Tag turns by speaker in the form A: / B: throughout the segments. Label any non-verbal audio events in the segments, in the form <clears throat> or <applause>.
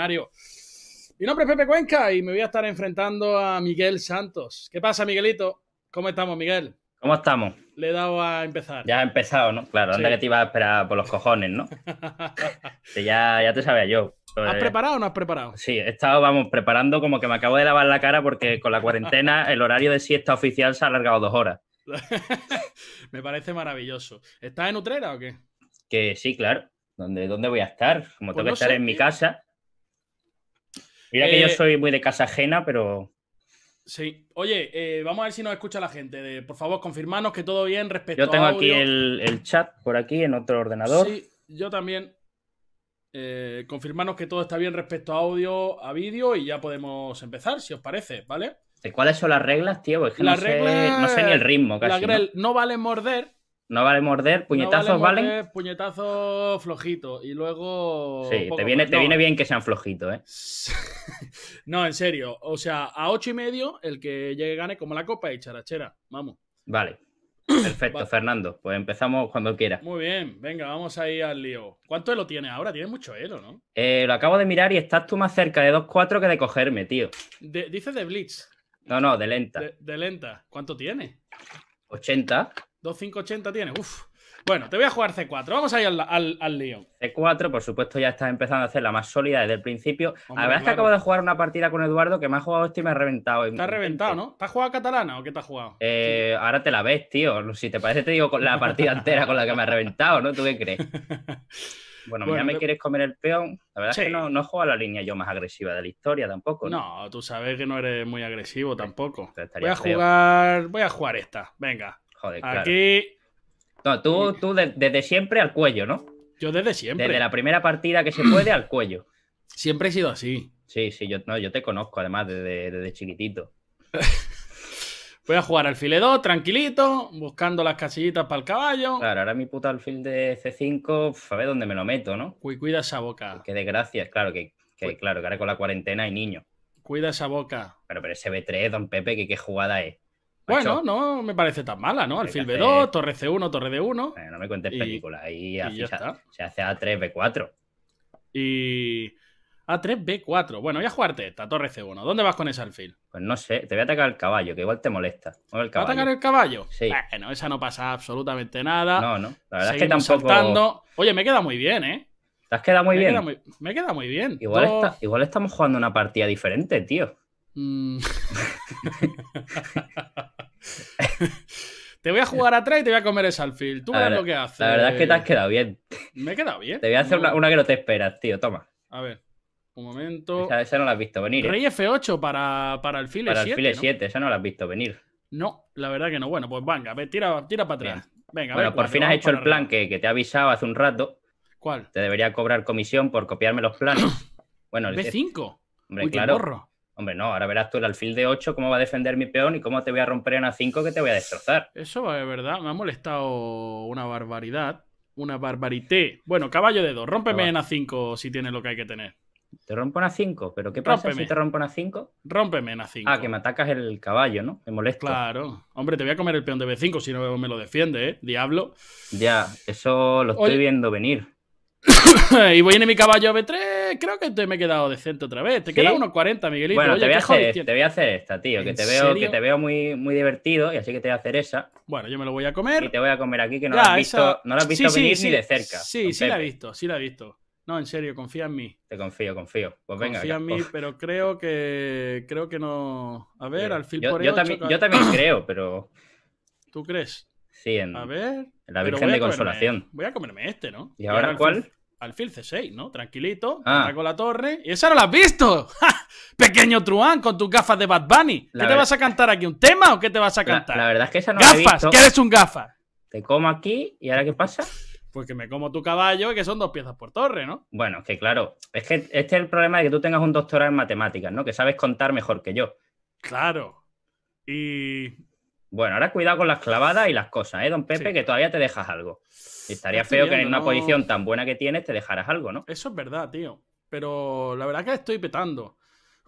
A: Mario, Mi nombre es Pepe Cuenca y me voy a estar enfrentando a Miguel Santos. ¿Qué
B: pasa, Miguelito? ¿Cómo estamos, Miguel? ¿Cómo estamos?
A: Le he dado a empezar.
B: Ya ha empezado, ¿no? Claro, anda que te iba a esperar por los cojones, ¿no? <laughs> ya, ya te sabía yo. ¿Has preparado o no has preparado? Sí, he estado, vamos, preparando como que me acabo de lavar la cara porque con la cuarentena <laughs> el horario de siesta oficial se ha alargado dos horas.
A: <laughs> me parece maravilloso. ¿Estás en Utrera o qué?
B: Que sí, claro. ¿Dónde, dónde voy a estar? Como tengo pues que estar en mi casa. Mira que yo eh, soy muy de casa ajena, pero.
A: Sí. Oye, eh, vamos a ver si nos escucha la gente. por favor, confirmanos que todo bien respecto a Yo tengo aquí
B: el, chat por aquí en otro ordenador. Sí,
A: yo también. Eh, que todo está bien respecto a audio, a vídeo y ya podemos empezar, si os parece, ¿vale?
B: cuáles son las reglas, tío? Es que no, sé, ni el ritmo casi. ¿no?
A: no vale morder,
B: no vale morder, puñetazos vale
A: Puñetazos flojitos Puñetazo flojito y luego. Sí, te viene, te viene bien
B: que sean flojitos, ¿eh?
A: <laughs> no, en serio. O sea, a ocho y medio el que llegue gane como la copa y charachera. Vamos.
B: Vale. <clears throat> Perfecto, Fernando. Pues empezamos cuando quieras.
A: Muy bien, venga, vamos ahí al lío. ¿Cuánto elo tiene ahora? Tiene mucho elo, ¿no?
B: Eh, lo acabo de mirar y estás tú más cerca de 2-4 que de cogerme, tío. dices de Blitz. No, no, de lenta. De, de lenta.
A: ¿Cuánto tiene?
B: 80.
A: 2580 tiene. Uf. Bueno, te voy a
B: jugar C4. Vamos ahí al, al, lío. C4, por supuesto, ya estás empezando a hacer la más sólida desde el principio. la verdad es que acabo de jugar una partida con Eduardo que me ha jugado esto y me ha reventado. Te ha reventado, ¿no? ¿Te has jugado catalana o qué te has jugado? Eh, ahora te la ves, tío. Si te parece, te digo la partida entera con la que me ha reventado, ¿no? ¿Tú qué crees? <laughs> Bueno, ya me quieres comer el peón. La verdad es que no, no juego la línea yo más agresiva de la historia tampoco. ¿no? no tú sabes que no eres muy agresivo pues, tampoco. Pues voy a, jugar, voy a jugar esta. Venga. Joder, Aquí. No, tú, tú desde siempre al cuello, ¿no? Yo desde siempre. Desde la primera partida que se puede al cuello. Siempre he sido así. Sí, sí, yo, no, yo te conozco además desde, chiquitito. <laughs> Voy a jugar alfil 2, tranquilito, buscando las casillitas para el caballo. Claro, ahora mi puta alfil de C5, a ver dónde me lo meto, ¿no? cuida esa boca. Qué desgracia, claro, que, claro, que ahora con la cuarentena hay niños. Cuida esa boca. Pero, pero ese B3, don Pepe, que qué jugada es. Bueno, no me parece tan mala, ¿no? Alfil B2, torre C1, torre D1. no me cuentes
A: películas. Ahí ya está.
B: se hace A3, B4.
A: Y. A3, B4. Bueno, voy a jugarte esta, torre C1. ¿Dónde vas con esa alfil?
B: Pues no sé, te voy a atacar el caballo, que igual te molesta. ¿Va a atacar el
A: caballo? Sí. Bueno, esa no pasa absolutamente nada. No, no. La verdad es que tampoco. Oye, me queda muy bien, ¿eh?
B: Te has quedado muy bien. Queda muy...
A: Me queda muy bien.
B: Igual, está... igual estamos jugando una partida diferente, tío. Mm.
A: <laughs> te voy a jugar atrás y te voy a comer el alfil Tú verás lo que haces. La verdad es que te has quedado bien. Me he quedado bien. Te voy a hacer una,
B: que no te esperas, tío. Toma.
A: A ver. Un momento.
B: Esa, no la has visto venir. ¿eh? Rey
A: F8 para, para el file 7. Para el file ¿no? 7,
B: esa no la has visto venir.
A: No, la verdad que no. Bueno, pues venga, tira, tira para atrás. Venga, bueno, por fin has hecho el plan
B: que, te he avisado hace un rato. ¿Cuál? Te debería cobrar comisión por copiarme los planos. <coughs> Bueno, B5. Hombre, claro. Hombre, no, ahora verás tú el alfil de 8, cómo va a defender mi peón y cómo te voy a romper en A5 que te voy a destrozar.
A: Eso es verdad, me ha molestado una barbaridad, una barbarité. Bueno, caballo de 2, rómpeme en A5 si tienes lo que hay que tener.
B: Te rompo en A5, pero ¿qué pasa si te rompo en A5?
A: Rómpeme en A5. Ah, que me atacas el caballo, ¿no? Me molesta. Claro. Hombre, te voy a comer el peón de B5 si no me lo defiende, ¿eh? Diablo.
B: Ya, eso lo estoy viendo venir. <coughs> y voy en mi caballo a B3
A: eh, creo que te me he quedado
B: decente otra vez. Te queda unos 40, Miguelito. Bueno, este, te, voy a hacer, esta, tío, que te veo, que te veo muy, muy divertido y así que te voy a hacer esa. Bueno, yo me lo voy a comer. Y te voy a comer aquí, que no, has visto, no has visto venir ni de cerca. Sí, sí la he visto,
A: sí la he visto. No, en serio, confía en mí. Te confío, confío. Pues venga. Confía en mí, pues. pero creo que creo que no. A ver, al fin yo, también, yo <clears throat> creo, pero. ¿Tú crees?
B: Sí, en. A ver. la Virgen de Consolación.
A: voy a comerme este, ¿no? ¿Y ahora cuál? alfil C6, ¿no? Tranquilito, ah. la torre. ¡Y esa no la has visto! <laughs> Pequeño truán con tus gafas de Bad Bunny. ¿Qué te vas a cantar aquí? ¿Un tema
B: o qué te vas a cantar? La, verdad es que esa no ¡Gafas! La visto. que eres un gafa! Te como aquí y ahora qué pasa? Pues que me como tu caballo, que son dos piezas por torre, ¿no? Bueno, que claro, es que este es el problema de que tú tengas un doctorado en matemáticas, ¿no? Que sabes contar mejor que yo. Claro. Y bueno, ahora cuidado con las clavadas y las cosas, ¿eh, don Pepe? Que todavía te dejas algo. estaría feo que en una posición tan buena que tienes te dejaras algo, ¿no?
A: Eso es verdad, tío. Pero la verdad que estoy petando.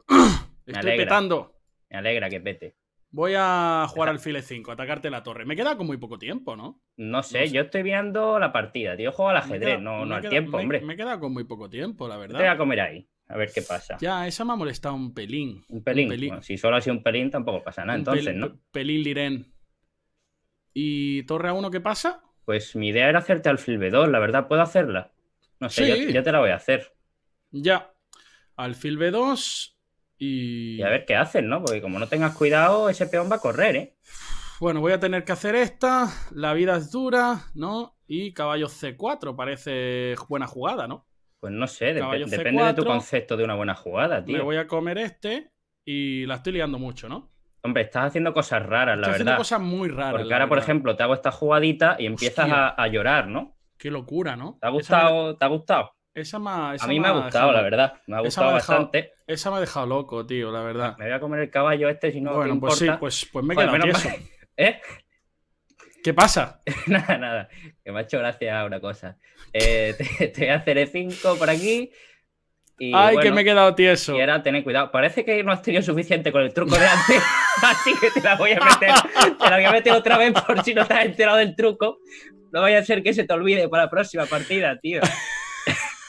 B: <clears throat> estoy petando. Me alegra que pete.
A: Voy a jugar al file 5, atacarte la torre. Me queda con muy poco tiempo, ¿no? No sé, yo estoy viendo la partida, tío. Juego al ajedrez, no, no al tiempo, hombre. Me queda con muy poco tiempo, la verdad. Te voy a comer ahí a ver qué pasa. Ya, esa me ha molestado un pelín. Un pelín. si
B: solo ha sido un pelín, tampoco
A: pasa nada, entonces, pelín, ¿no?
B: Pelín Liren. ¿Y Torre A1 qué pasa? Pues mi idea era hacerte alfil B2, la verdad, ¿puedo hacerla? No sé, yo, te la voy a hacer. Ya. Alfil B2 y... Y a ver qué hacen, ¿no? Porque como no tengas cuidado, ese peón va a
A: correr, ¿eh? Bueno, voy a tener que hacer esta. La vida es dura, ¿no? Y caballo C4 parece buena jugada, ¿no?
B: Pues no sé, depende de tu concepto de una buena jugada, tío. Me voy a
A: comer este y la estoy liando mucho, ¿no?
B: Hombre, estás haciendo cosas raras, la verdad. Estás haciendo cosas
A: muy raras. Porque ahora, por ejemplo,
B: te hago esta jugadita y empiezas a, llorar, ¿no? Qué locura, ¿no? ¿Te ha gustado? ¿Te ha gustado?
A: Esa a mí me ha gustado, la verdad. Me ha gustado bastante.
B: esa me ha dejado loco, tío, la verdad. Me voy a comer el caballo este si no. Bueno, pues sí, pues, pues me quedo <laughs> ¿Eh? ¿Qué pasa? <laughs> nada, nada que me ha hecho gracia una cosa. Eh, <laughs> te, voy a hacer E5 por aquí. Y, Ay, que me he quedado tieso. Y ahora tener cuidado. Parece que no has tenido suficiente con el truco de antes, <laughs> así que te la voy a meter. Te la voy a meter otra vez por si no te has enterado del truco. No vaya a ser que se te olvide para la próxima partida, tío.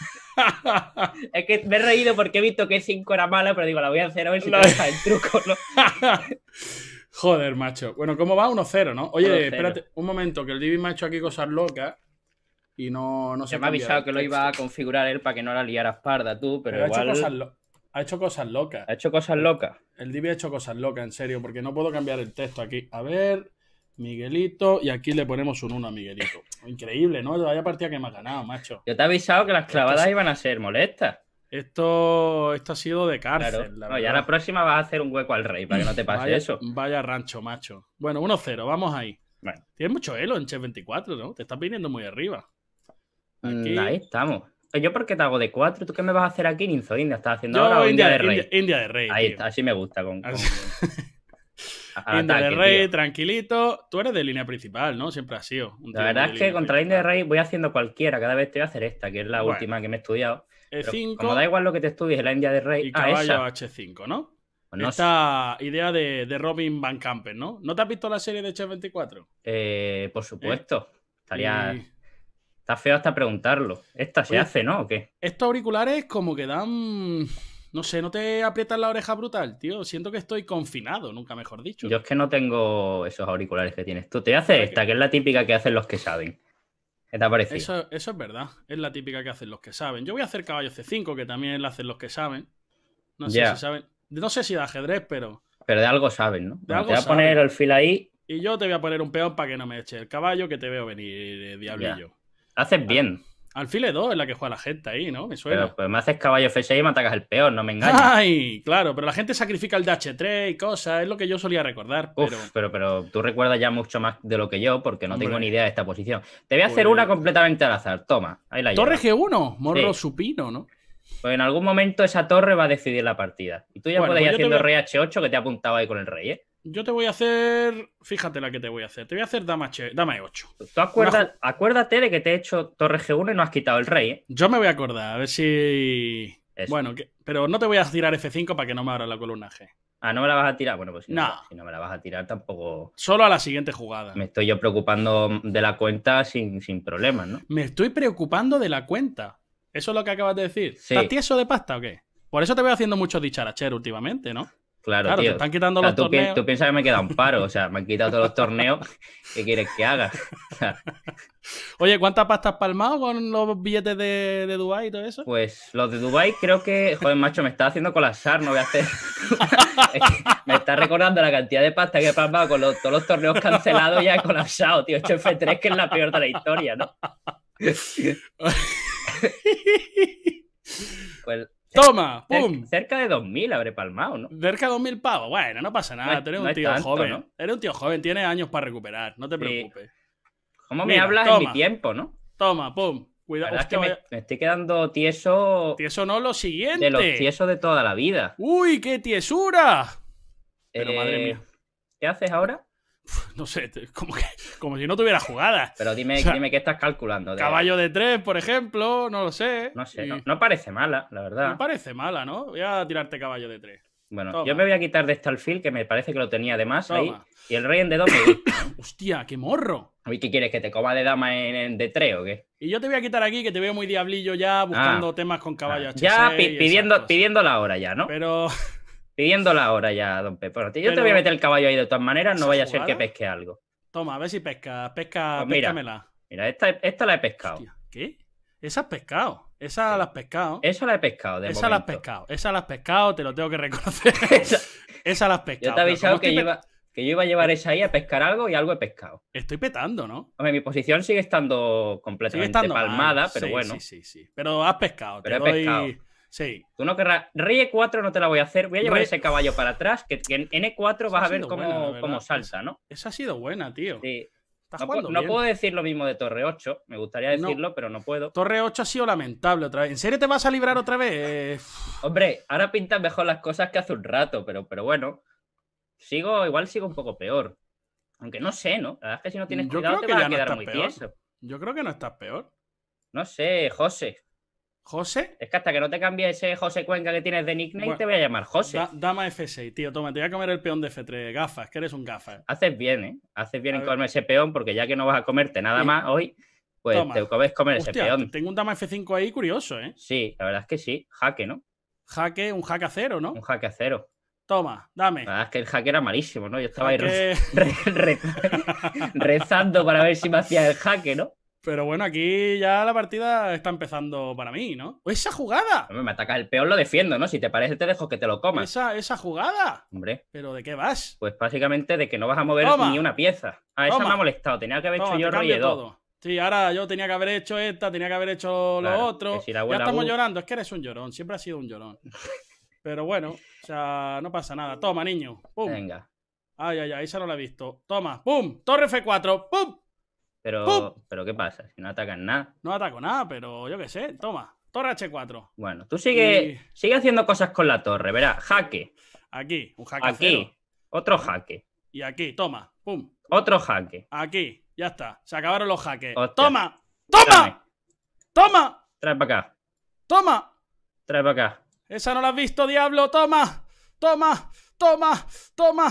B: <laughs> es que me he reído porque he visto que 5 e era mala, pero digo, la voy a hacer a ver si te deja el truco, Joder, macho. Bueno,
A: ¿cómo va? 1-0, ¿no? Oye, espérate un momento, que el Divi me ha hecho aquí cosas locas y no, no se me ha avisado que lo iba a
B: configurar él para que no la liaras parda tú, pero, igual...
A: ha, hecho cosas hecho locas. Ha hecho cosas locas. El Divi ha hecho cosas locas, en serio, porque no puedo cambiar el texto aquí. A ver, Miguelito, y aquí le ponemos un 1 a Miguelito. Increíble, ¿no? Vaya partida que me ha ganado, macho.
B: Yo te he avisado que las clavadas iban a ser molestas. Esto, esto ha sido de cárcel. Claro. La a la próxima vas a hacer un hueco al rey para que no te pase eso. Vaya rancho,
A: macho. Bueno, 1-0, vamos ahí. Tienes mucho elo en Chef 24, ¿no? Te estás viniendo muy arriba.
B: Mm, ahí estamos. Pues ¿Yo por qué te hago de 4? ¿Tú qué me vas a hacer aquí, Ninzo India? ¿Estás haciendo ahora India, India de Rey? India, de Rey. Ahí está, así me gusta. Con, <laughs> India de Rey,
A: tranquilito. Tú eres de línea principal, ¿no? Siempre ha sido. la verdad es que contra
B: la India de Rey voy haciendo cualquiera. Cada vez te voy a hacer esta, que es la última que me he estudiado
A: e Como da
B: igual lo que te estudies, la India de Rey. Y caballo
A: H5, pues ¿no?
B: Esta idea de, Robin Van Campen, ¿no?
A: ¿No te has visto la serie de h eh, 24?
B: por supuesto. Eh, Estaría. Está feo hasta preguntarlo. ¿Esta se hace, no? ¿O qué?
A: Estos auriculares como que dan. No sé, no te aprietan la oreja brutal, tío. Siento que estoy confinado, nunca mejor dicho. Yo
B: es que no tengo esos auriculares que tienes tú. Te haces esta, que es la típica que hacen los que saben. Eso,
A: es verdad. Es la típica que hacen los que saben. Yo voy a hacer caballo C5, que también la hacen los que saben. No sé si saben. No sé si de ajedrez, pero.
B: Pero de algo saben, ¿no? te voy a poner el fil ahí.
A: Y yo te voy a poner un peón para que no me eche el caballo, que te veo venir, eh, diablillo.
B: Haces bien
A: e 2 es la que juega la gente ahí, ¿no? Me suena. Pero,
B: pues, me haces caballo F6 y me atacas el peor, no me engañes. ¡Ay! Claro, pero la gente sacrifica el DH3 y cosas, es lo que yo solía recordar. Pero... pero, tú recuerdas ya mucho más de lo que yo, porque no tengo ni idea de esta posición. Te voy a hacer pues una completamente al azar, toma, ahí la Torre G1,
A: morro supino, ¿no?
B: Pues en algún momento esa torre va a decidir la partida. Y tú ya puedes ir pues haciendo rey H8 que te ha apuntado ahí con el rey, ¿eh? Yo te voy a hacer. Fíjate la que te voy a hacer. Te voy a hacer dama, dama E8. Tú acuérdate de que te he hecho torre G1 y no has quitado el rey, ¿eh? Yo me voy a acordar, a ver si. Bueno, pero
A: no te voy a tirar F5 para que no me abra la columna G. Ah, no me la vas a tirar. Bueno, pues si no.
B: me la vas a tirar
A: tampoco. Solo a la siguiente jugada.
B: Me estoy yo preocupando de la cuenta sin, sin problemas, ¿no?
A: Me estoy preocupando de la cuenta. Eso es lo que acabas de decir. ¿Estás tieso de pasta o qué?
B: Por eso te voy haciendo muchos dicharacher últimamente, ¿no? Claro, tío. te están quitando los tú torneos. tú piensas que me queda un paro, o sea, me han quitado todos los torneos. ¿Qué quieres que haga? <laughs> Oye, ¿cuántas pastas palmado con los billetes de, de Dubai y todo eso? Pues los de Dubai creo que, joder, macho, me está haciendo colapsar, no voy a hacer. <laughs> me está recordando la cantidad de pasta que he palmado con todos los torneos cancelados ya he colapsado, tío. 8F3, que es la peor de la historia, ¿no?
A: <laughs>
B: pues Toma, pum.
A: Cerca de 2.000 habré palmado, ¿no? Cerca de 2.000 pavos. Bueno, no pasa nada. eres un tío joven. ¿no? Eres un tío joven, tienes años para recuperar. No te preocupes.
B: ¿Cómo me hablas en mi tiempo, no? Toma, pum. Cuidado. que me, estoy quedando tieso. Tieso no, lo siguiente. De los tiesos de toda la vida. ¡Uy, qué tiesura! Pero madre eh, mía. ¿Qué haces ahora?
A: <laughs> no sé, como, que,
B: como si no tuviera jugadas. Pero dime, dime qué estás calculando. Caballo de tres, por ejemplo, no lo sé. No sé, no, parece mala, la verdad. No
A: parece mala, ¿no? Voy a tirarte caballo de tres.
B: Bueno, yo me voy a quitar de este alfil, que me parece que lo tenía de más ahí. Y el rey en de 2 <coughs> Hostia, qué morro. ¿Y qué quieres? ¿Que te coma de dama en, de tres o qué?
A: Y yo te voy a quitar aquí, que te veo muy diablillo ya ah. buscando temas con caballo ah. Ya pidiendo,
B: pidiendo la hora ya, ¿no? Pero... <laughs> Pidiéndola ahora ya, don Pepe. Yo te voy a meter el caballo ahí de todas maneras, no vaya a ser que pesque algo.
A: Toma, a ver si pesca, pesca, pues mira,
B: Mira, esta, esta la he pescado.
A: ¿Qué? Esa pescado. Esa la has pescado.
B: Esa la he pescado, de Esa la has
A: pescado. Esa
B: la has pescado, te lo tengo que reconocer. <laughs> esa, la has pescado. Yo te he avisado que, que yo iba a llevar esa ahí a pescar algo y algo he pescado. Estoy petando, ¿no? Hombre, mi posición sigue estando completamente palmada, pero bueno. Sí, sí, sí. Pero has pescado. Pero he pescado. Sí. Tú no querrás. Rey E4 no te la voy a hacer. Voy a llevar ese caballo para atrás. Que, en N4 e vas a ver cómo, salsa, ¿no? Esa ha sido buena, tío. No, puedo, decir lo mismo de Torre 8. Me gustaría decirlo, pero no puedo. Torre 8 ha sido lamentable otra vez. ¿En serio te vas a librar otra vez? Eh, Hombre, ahora pintas mejor las cosas que hace un rato, pero, pero bueno. Sigo, igual sigo un poco peor. Aunque no sé, ¿no? La verdad es que si no tienes Yo cuidado te a quedar muy Yo creo que no estás peor. No sé, José. ¿José? Es que hasta que no te cambie ese José Cuenca que tienes de nickname, te voy a llamar José.
A: dama F6, tío, toma, te voy a comer el peón de F3, gafas, que eres un gafas.
B: Haces bien, ¿eh? Haces bien en comerme ese peón, porque ya que no vas a comerte nada más hoy, pues te comes comer ese peón. Tengo un dama F5 ahí curioso, ¿eh? Sí, la verdad es que sí, jaque, ¿no? Jaque, un jaque a cero, ¿no? Un jaque a cero. Toma, dame. La verdad es que el jaque era malísimo, ¿no? Yo estaba ahí <laughs> rezando para ver si me hacía el jaque, ¿no? Pero bueno, aquí ya la partida está empezando para mí, ¿no? ¡Esa jugada! Hombre, me atacas el peor, lo defiendo, ¿no? Si te parece, te dejo que te lo comas. ¡Esa,
A: esa jugada!
B: Hombre. ¿Pero de qué vas? Pues básicamente de que no vas a mover ni una pieza. Ah, esa me ha molestado. Tenía que haber hecho yo Reyes todo. Sí,
A: ahora yo tenía que haber hecho esta, tenía que haber hecho lo otro. ya estamos llorando. Es que eres un llorón. Siempre has sido un llorón. <laughs> Pero bueno, o sea, no pasa nada. Toma, niño. ¡Pum! Venga. Ay, ay, ay, esa no la he
B: visto. Toma, ¡pum!
A: Torre F4, ¡pum!
B: Pero, pero ¿qué pasa? Si no atacan nada.
A: No ataco nada, pero yo qué sé, toma, torre H4.
B: Bueno, tú sigue, sigue haciendo cosas con la torre, verá jaque.
A: Aquí, un jaque. Aquí,
B: otro jaque.
A: Y aquí, toma, pum.
B: Otro jaque.
A: Aquí, ya está, se acabaron los jaques. ¡Toma! ¡Toma! ¡Toma! Trae para acá. ¡Toma! Trae para acá. Esa no la has visto, diablo, toma, toma, toma, toma.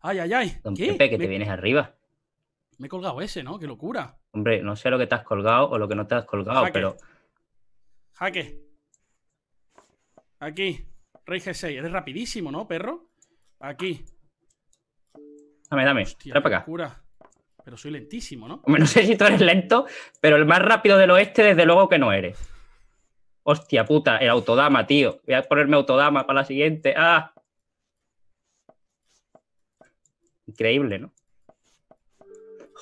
B: Ay, ay, ay. Don ¿Qué? Pepe, que te vienes arriba.
A: Me he colgado ese, ¿no? ¡Qué locura!
B: Hombre, no sé lo que te has colgado o lo que no te has colgado, pero.
A: Jaque. Aquí. Rey G6. Eres rapidísimo, ¿no, perro? Aquí.
B: Dame, dame. Hostia, para
A: acá. Pero soy lentísimo, ¿no?
B: Hombre, no sé si tú eres lento, pero el más rápido del oeste, desde luego que no eres. Hostia puta, el autodama, tío. Voy a ponerme autodama para la siguiente. ¡Ah! Increíble, ¿no?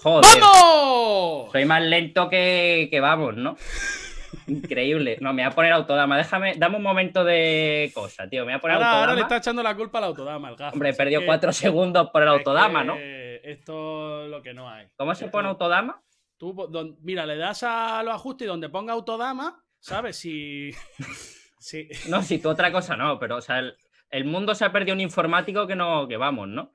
B: Joder.
A: ¡Vamos!
B: Soy más lento que, vamos, ¿no? <laughs> Increíble. No, me voy a poner autodama. Déjame, dame un momento de cosa, tío. Me voy a poner autodama. Ahora le está
A: echando la culpa al autodama, el gajo. Hombre, perdió cuatro segundos por el autodama, ¿no? Esto es lo que no hay. ¿Cómo se pone autodama? Tú, mira, le das a los ajustes y donde ponga autodama, ¿sabes? Si.
B: <laughs> No, si tú otra cosa no, pero, o sea, el, mundo se ha perdido un informático que no, que vamos, ¿no?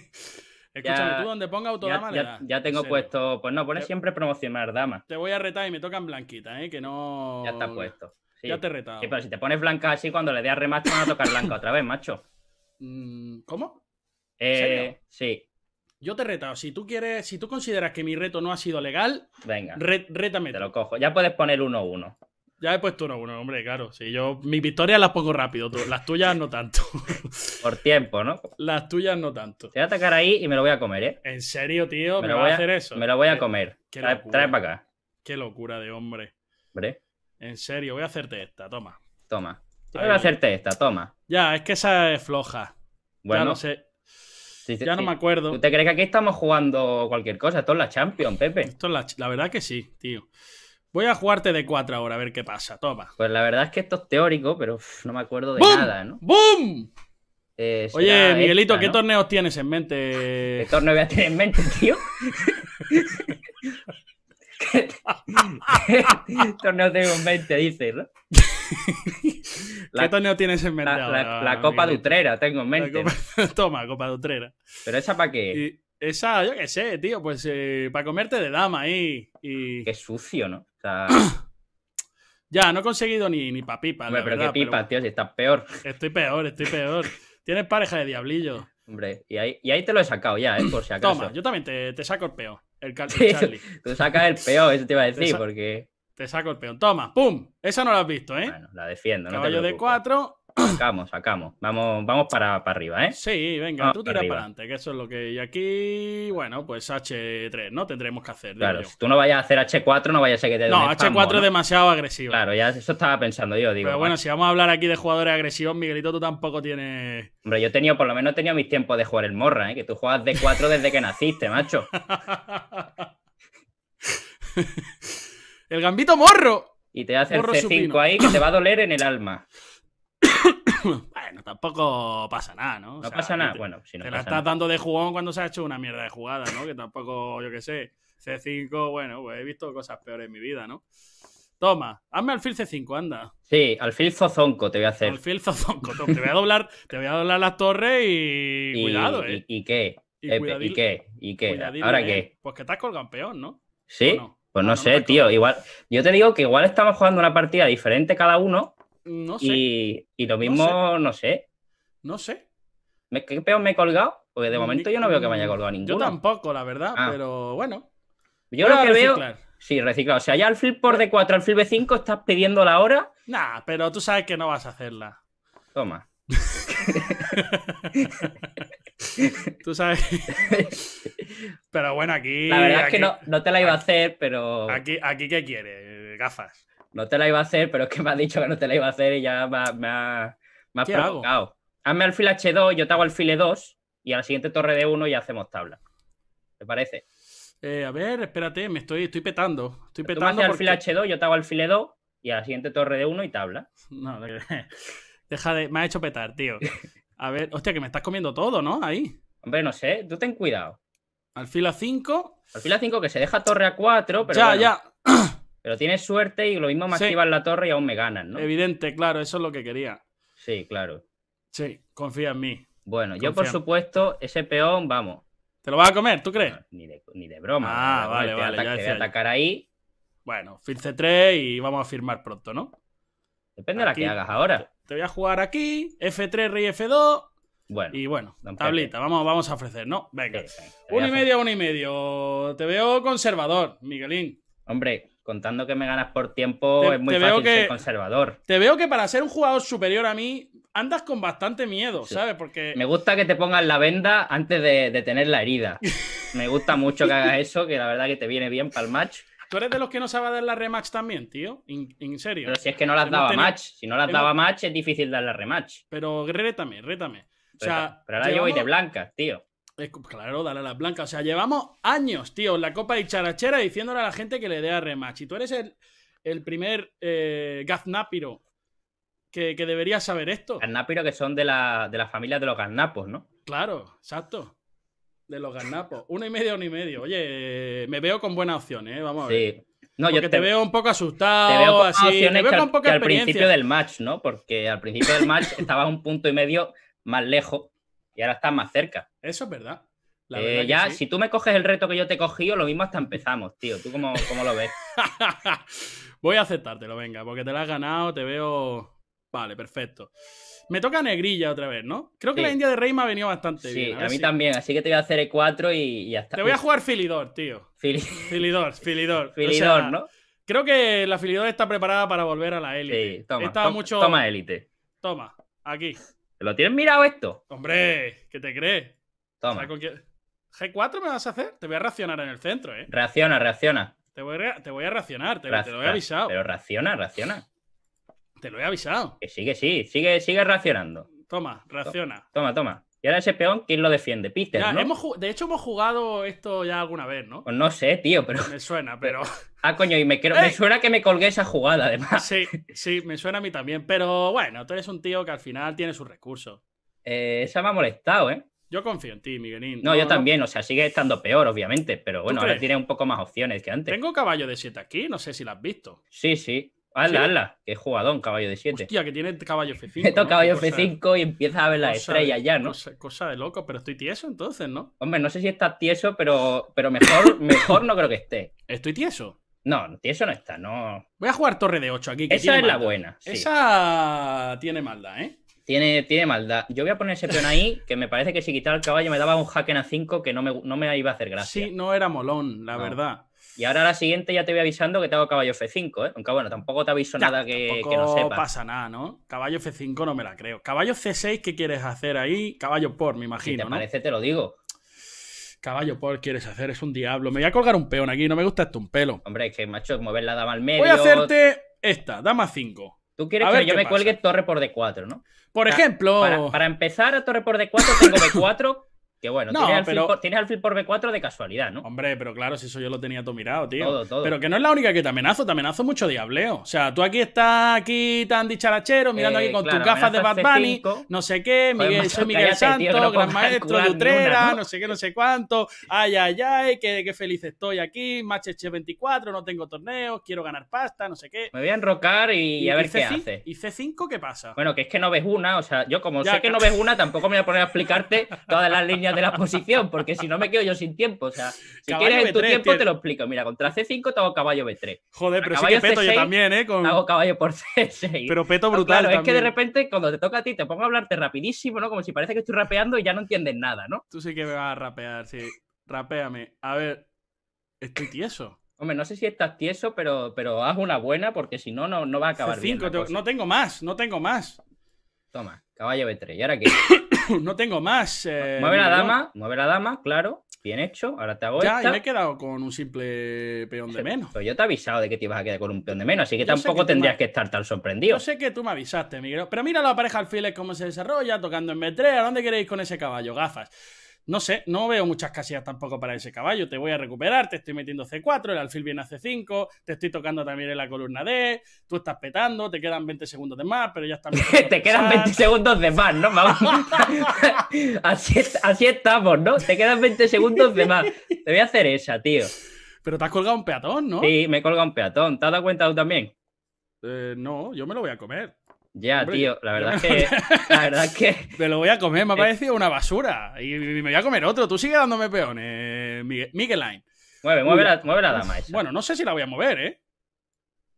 B: <laughs> Escúchame, tú donde
A: ponga autodama ya, Ya, tengo puesto.
B: Pues no, pones siempre promocionar dama.
A: Te voy a retar y me tocan
B: blanquita, ¿eh? Que no. Ya está puesto.
A: Ya te he retado. pero si te
B: pones blanca así, cuando le dé a remate van a tocar blanca otra vez, macho.
A: Mm, ¿Cómo?
B: Eh, Sí.
A: Yo te he retado. Si tú quieres, si tú consideras que mi reto no ha sido legal,
B: venga. rétame. Te lo cojo.
A: Ya puedes poner 1-1. uno. Ya he puesto uno, bueno, hombre, claro. Sí, yo, mis victorias las pongo rápido, tú, las
B: tuyas no tanto. <laughs> Por tiempo, ¿no? Las tuyas no tanto. Te voy a atacar ahí y me lo voy a comer, ¿eh? En serio, tío, me, lo voy a hacer eso. Me lo voy a comer. trae, para acá.
A: Qué locura de hombre. Hombre. En serio, voy a hacerte esta, toma.
B: Toma. Yo voy a hacerte esta, toma. Ya, es que esa es floja. Bueno. Ya no sé. ya no me acuerdo. ¿Tú te crees que aquí estamos jugando cualquier cosa? Esto es la Champions, Pepe. Esto es la, la verdad que sí, tío. Voy a jugarte de cuatro ahora, a ver qué pasa. Toma. Pues la verdad es que esto es teórico, pero no me acuerdo de nada, ¿no? ¡Bum! Eh, Oye, Miguelito, ¿qué
A: torneos tienes en mente? <laughs> ¿Qué torneo voy a tener en mente, tío? <laughs> ¿Qué torneo tengo en mente, dices, ¿no? <laughs> ¿Qué torneo tienes en mente? La, ahora, la, Copa de Utrera tengo en mente. Toma, Copa de Utrera. ¿Pero esa para qué? esa, yo qué sé, tío, pues eh, para comerte de dama ahí. Y... Qué sucio, ¿no? <clears throat> ya, no he conseguido ni, ni pa' pipa. Hombre, pero qué pipa, tío, si estás peor. Estoy peor, estoy peor. Tienes pareja de diablillo. Hombre, y ahí, te lo he sacado ya, ¿eh? por si acaso. Toma, yo también te, saco el peo. El, <laughs> Tú sacas el peor, eso te iba a decir, porque. Te saco el peón. Toma, ¡pum! Esa no la has visto, ¿eh?
B: la defiendo, Caballo no de
A: cuatro,
B: Sacamos, sacamos. Vamos, vamos para, para arriba, ¿eh? Sí, venga, tú tiras para, adelante,
A: que eso es lo que. Y aquí, bueno, pues H3, ¿no? Tendremos que hacer. Claro, si
B: tú no vayas a hacer H4, no vayas a ser que te No, H4 es demasiado agresivo. Claro, ya eso estaba pensando yo, digo. Pero bueno, si vamos a hablar aquí de jugadores agresivos, Miguelito, tú tampoco tienes. Hombre, yo tenía, por lo menos he tenido mis tiempos de jugar el morra, ¿eh? Que tú juegas D4 desde que naciste, macho. <laughs> el gambito morro. Y te hace el C5 ahí que te va a doler en el alma. <laughs> bueno, tampoco pasa nada, ¿no? no pasa nada, bueno, si no Te la estás dando de jugón cuando se ha hecho una mierda
A: de jugada, ¿no? Que tampoco, yo qué sé, C5, bueno, pues he visto cosas peores en mi vida, ¿no? Toma, hazme alfil C5, anda.
B: Sí, alfil Zozonco te voy a hacer. Alfil Zozonco, te voy a doblar, te voy a doblar las torres y, cuidado, ¿eh? eh ¿Y, qué? ¿Y, qué? ¿Y qué? ¿Ahora ¿eh? qué?
A: Pues que estás con el campeón, ¿no?
B: ¿Sí? Pues ah, no, no sé, tío. Igual, yo te digo que igual estamos jugando una partida diferente cada uno no sé. Y, lo mismo, no sé. No sé. ¿Qué peor me he colgado? Porque de momento yo no mm, veo que me haya colgado ninguno. Yo tampoco, la verdad, ah. pero bueno. Yo lo que veo. Sí, reciclado. O sea, ya al flip por D4 al flip B5 estás pidiendo la hora. Nah, pero tú sabes que no vas a hacerla. Toma. <laughs> Tú sabes.
A: <laughs> pero bueno, aquí. La verdad es que no, te la iba a hacer, pero. Aquí, aquí ¿qué quiere?
B: Gafas no te la iba a hacer, pero es que me ha dicho que no te la iba a hacer y ya me, ha, me has provocado. Hazme alfil H2, yo te hago alfil 2 e y a la siguiente torre de 1 y hacemos tabla. ¿Te parece? Eh, a ver, espérate, me estoy, estoy petando. Estoy petando. Tú me alfil H2, yo te hago alfil 2 e y a la siguiente torre de 1 y tabla. No, <laughs> deja de. Me ha hecho petar, tío. A ver, hostia, que me estás comiendo todo, ¿no? Ahí. Hombre, no sé, tú ten cuidado. Alfil a 5. Alfil a 5 que se deja torre a 4, pero. Ya, ya. <clears throat> Pero tienes suerte y lo mismo me activas la torre y aún me ganan, ¿no? Evidente, claro, eso es lo que quería. Sí, claro. Sí, confía en mí. Bueno, yo por supuesto, ese peón, vamos. ¿Te lo vas a comer, tú crees? ni, de, broma. Ah, vale, vale. Te voy a atacar ahí. Bueno, fil
A: C3 y vamos a firmar pronto, ¿no? Depende de la que hagas ahora. Te voy a jugar aquí, F3, rey F2. Bueno, y bueno, tablita, vamos, vamos a ofrecer, ¿no? Venga. Un y medio, uno y medio. Te veo conservador, Miguelín. Hombre, Contando que me
B: ganas por tiempo es muy fácil ser conservador.
A: Te veo que para ser un jugador superior a mí andas con bastante miedo, ¿sabes? Porque... Me
B: gusta que te pongas la venda antes de, tener la herida. <laughs> me gusta mucho que hagas eso, que la verdad que te viene bien para el match. Tú eres de los que no sabes dar la rematch
A: también, tío.
B: En serio. Pero si es que no las daba match. Si no las daba match, es difícil dar la rematch.
A: Pero rétame, rétame. O sea, pero ahora yo voy de blanca, tío claro, dale a las blancas. O sea, llevamos años, tío, en la Copa de Charachera diciéndole a la gente que le dé a rematch. Y tú eres el, primer eh, gaznápiro
B: que, que, debería saber esto. Gaznápiro que son de la, de la familia de los gaznapos, ¿no? Claro,
A: exacto. De los gaznapos. Uno y medio, uno y medio. Oye, me veo con buenas opciones, ¿eh? vamos a ver. Sí.
B: No, yo te, veo un poco asustado, te veo así, te veo con al, que al principio del match, ¿no? Porque al principio del match <laughs> estabas un punto y medio más lejos y ahora estás más cerca. Eso es verdad. Eh, ya, si tú me coges el reto que yo te he cogido, lo mismo hasta empezamos, tío. ¿Tú cómo, lo ves? <laughs> Voy a aceptártelo, venga, porque te lo has ganado, te veo. Vale, perfecto. Me
A: toca negrilla otra vez, ¿no? Creo que la India de Rey me ha venido bastante bien. Sí, a, mí también,
B: así que te voy a hacer E4 y ya está. Te voy a jugar
A: Filidor, tío.
B: Filidor, <laughs> Filidor. Filidor, ¿no? Creo que
A: la Filidor está preparada para volver a la élite. Sí, toma. mucho... toma élite. Toma, aquí.
B: ¿Lo tienes mirado esto? Hombre, ¿qué te crees? Toma.
A: G4 me vas a hacer. Te voy a racionar en el centro, ¿eh?
B: Reacciona, reacciona.
A: Te voy a, te voy a te, lo he avisado.
B: Pero raciona, raciona. Te lo he avisado. Que sí, que sí. Sigue, sigue reaccionando.
A: Toma, reacciona.
B: Toma, toma. Y ahora ese peón, ¿quién lo defiende? Peter, ¿no? hemos
A: De hecho, hemos jugado esto ya alguna vez, ¿no?
B: Pues no sé, tío, pero... Me suena, pero... <laughs> ah, coño, y me, suena que me colgué esa jugada, además. Sí,
A: sí, me suena a mí también. Pero bueno, tú eres un tío que al final tiene sus recursos. Eh,
B: esa me ha molestado, ¿eh?
A: Yo confío en ti, Miguelín. No, yo también,
B: o sea, sigue estando peor, obviamente, pero bueno, ahora tiene un poco más opciones que antes. Tengo caballo de 7 aquí, no sé si lo has visto. Sí, sí. ¡Hala, hala! ala, qué jugadón, caballo de 7. Hostia, que tiene caballo F5. <laughs> Meto caballo F5 y empieza a ver la estrella ya, ¿no? Cosa, de loco, pero estoy tieso entonces, ¿no? Hombre, no sé si estás tieso, pero, pero mejor, <laughs> mejor no creo que esté. ¿Estoy tieso? No, tieso no está, no. Voy a jugar torre de 8 aquí. Esa es la buena.
A: Esa tiene maldad, ¿eh?
B: Tiene, tiene maldad. Yo voy a poner ese peón ahí, que me parece que si quitaba el caballo me daba un en a 5 que no me, no me iba a hacer gracia.
A: Sí, no era molón,
B: la verdad. Y ahora la siguiente ya te voy avisando que te hago caballo F5, ¿eh? Aunque bueno, tampoco te aviso nada que, no sepa. No pasa
A: nada, ¿no? Caballo F5 no me la creo. Caballo C6, ¿qué quieres hacer ahí? Caballo por, me imagino. Si te parece, te lo digo. Caballo por, quieres hacer, es un diablo. Me voy a colgar un peón aquí, no me gusta esto un pelo. Hombre, es que macho, mover la dama al medio. Voy a hacerte
B: esta, dama 5. Tú quieres que yo me cuelgue torre por D4, ¿no? Por ejemplo. Para, para empezar, a torre por D4 tengo <coughs> B4 que bueno, tienes, pero... Alfil por,
A: B4 de casualidad, ¿no? Hombre, pero claro, si eso yo lo tenía todo mirado, tío. Todo, todo. Pero que no es la única que te amenazo, te amenazo mucho diableo. O sea, tú aquí estás aquí tan dicharachero, mirando aquí eh, con tus gafas de Bad Bunny, no sé qué, Miguel, soy Miguel Santos, gran maestro de Utrera, ¿no? sé qué, no sé cuánto. Ay, ay, ay, qué, qué feliz estoy aquí, Macheche 24, no tengo torneos, quiero ganar pasta, no sé qué.
B: Me voy a enrocar y, a ver qué hace.
A: ¿Y C5 qué pasa?
B: Bueno, que es que no ves una, o sea, yo como sé que no ves una, tampoco me voy a poner a explicarte todas las líneas de la posición, porque si no me quedo yo sin tiempo. O sea, si quieres en tu tiempo te lo explico. Mira, contra C5 te hago caballo B3. Joder, pero sí que peto yo también, ¿eh? Te Hago caballo por <laughs> C6. Pero peto brutal. Pero es que de repente cuando te toca a ti te pongo a hablarte rapidísimo, ¿no? Como si parece que estoy rapeando y ya no entiendes nada, ¿no? Tú sí que me vas a rapear, sí. Rapéame. A ver, estoy tieso. Hombre, no sé si estás tieso, pero, pero haz una buena porque si no, no, no va a acabar C5, No tengo más, no tengo más. Toma, caballo B3. ¿Y ahora qué? <coughs>
A: <laughs> no tengo más. Eh, mueve la dama,
B: mueve la dama, claro. Bien hecho, ahora te hago ya, me he quedado con un simple peón de menos. Pero pues yo te he avisado de que te ibas a quedar con un
A: peón de menos, así que tampoco tendrías que
B: estar tan sorprendido. Yo
A: sé que tú me avisaste, Miguel. Pero mira la pareja alfiles cómo se desarrolla, tocando en b ¿A dónde queréis con ese caballo? Gafas. No sé, no veo muchas casillas tampoco para ese caballo. Te voy a recuperar, te estoy metiendo C4, el alfil viene a C5, te estoy tocando también en la columna D, tú estás petando, te quedan 20 segundos de más, pero ya está. <laughs> te quedan 20
B: segundos de más, ¿no? <laughs> así, así estamos, ¿no? Te quedan 20 segundos de más. Te voy a hacer esa, tío. Pero te has colgado un peatón, ¿no? Sí, me he colgado un peatón. ¿Te has dado cuenta tú también?
A: Eh, no, yo me lo voy a comer.
B: Ya, tío, la verdad, es que,
A: la verdad que. Me lo voy a comer, me ha eh parecido una basura. Y me voy a comer otro. Tú sigue dándome peones, Miguel, Mueve, la, dama Bueno, no sé si la voy a mover, ¿eh?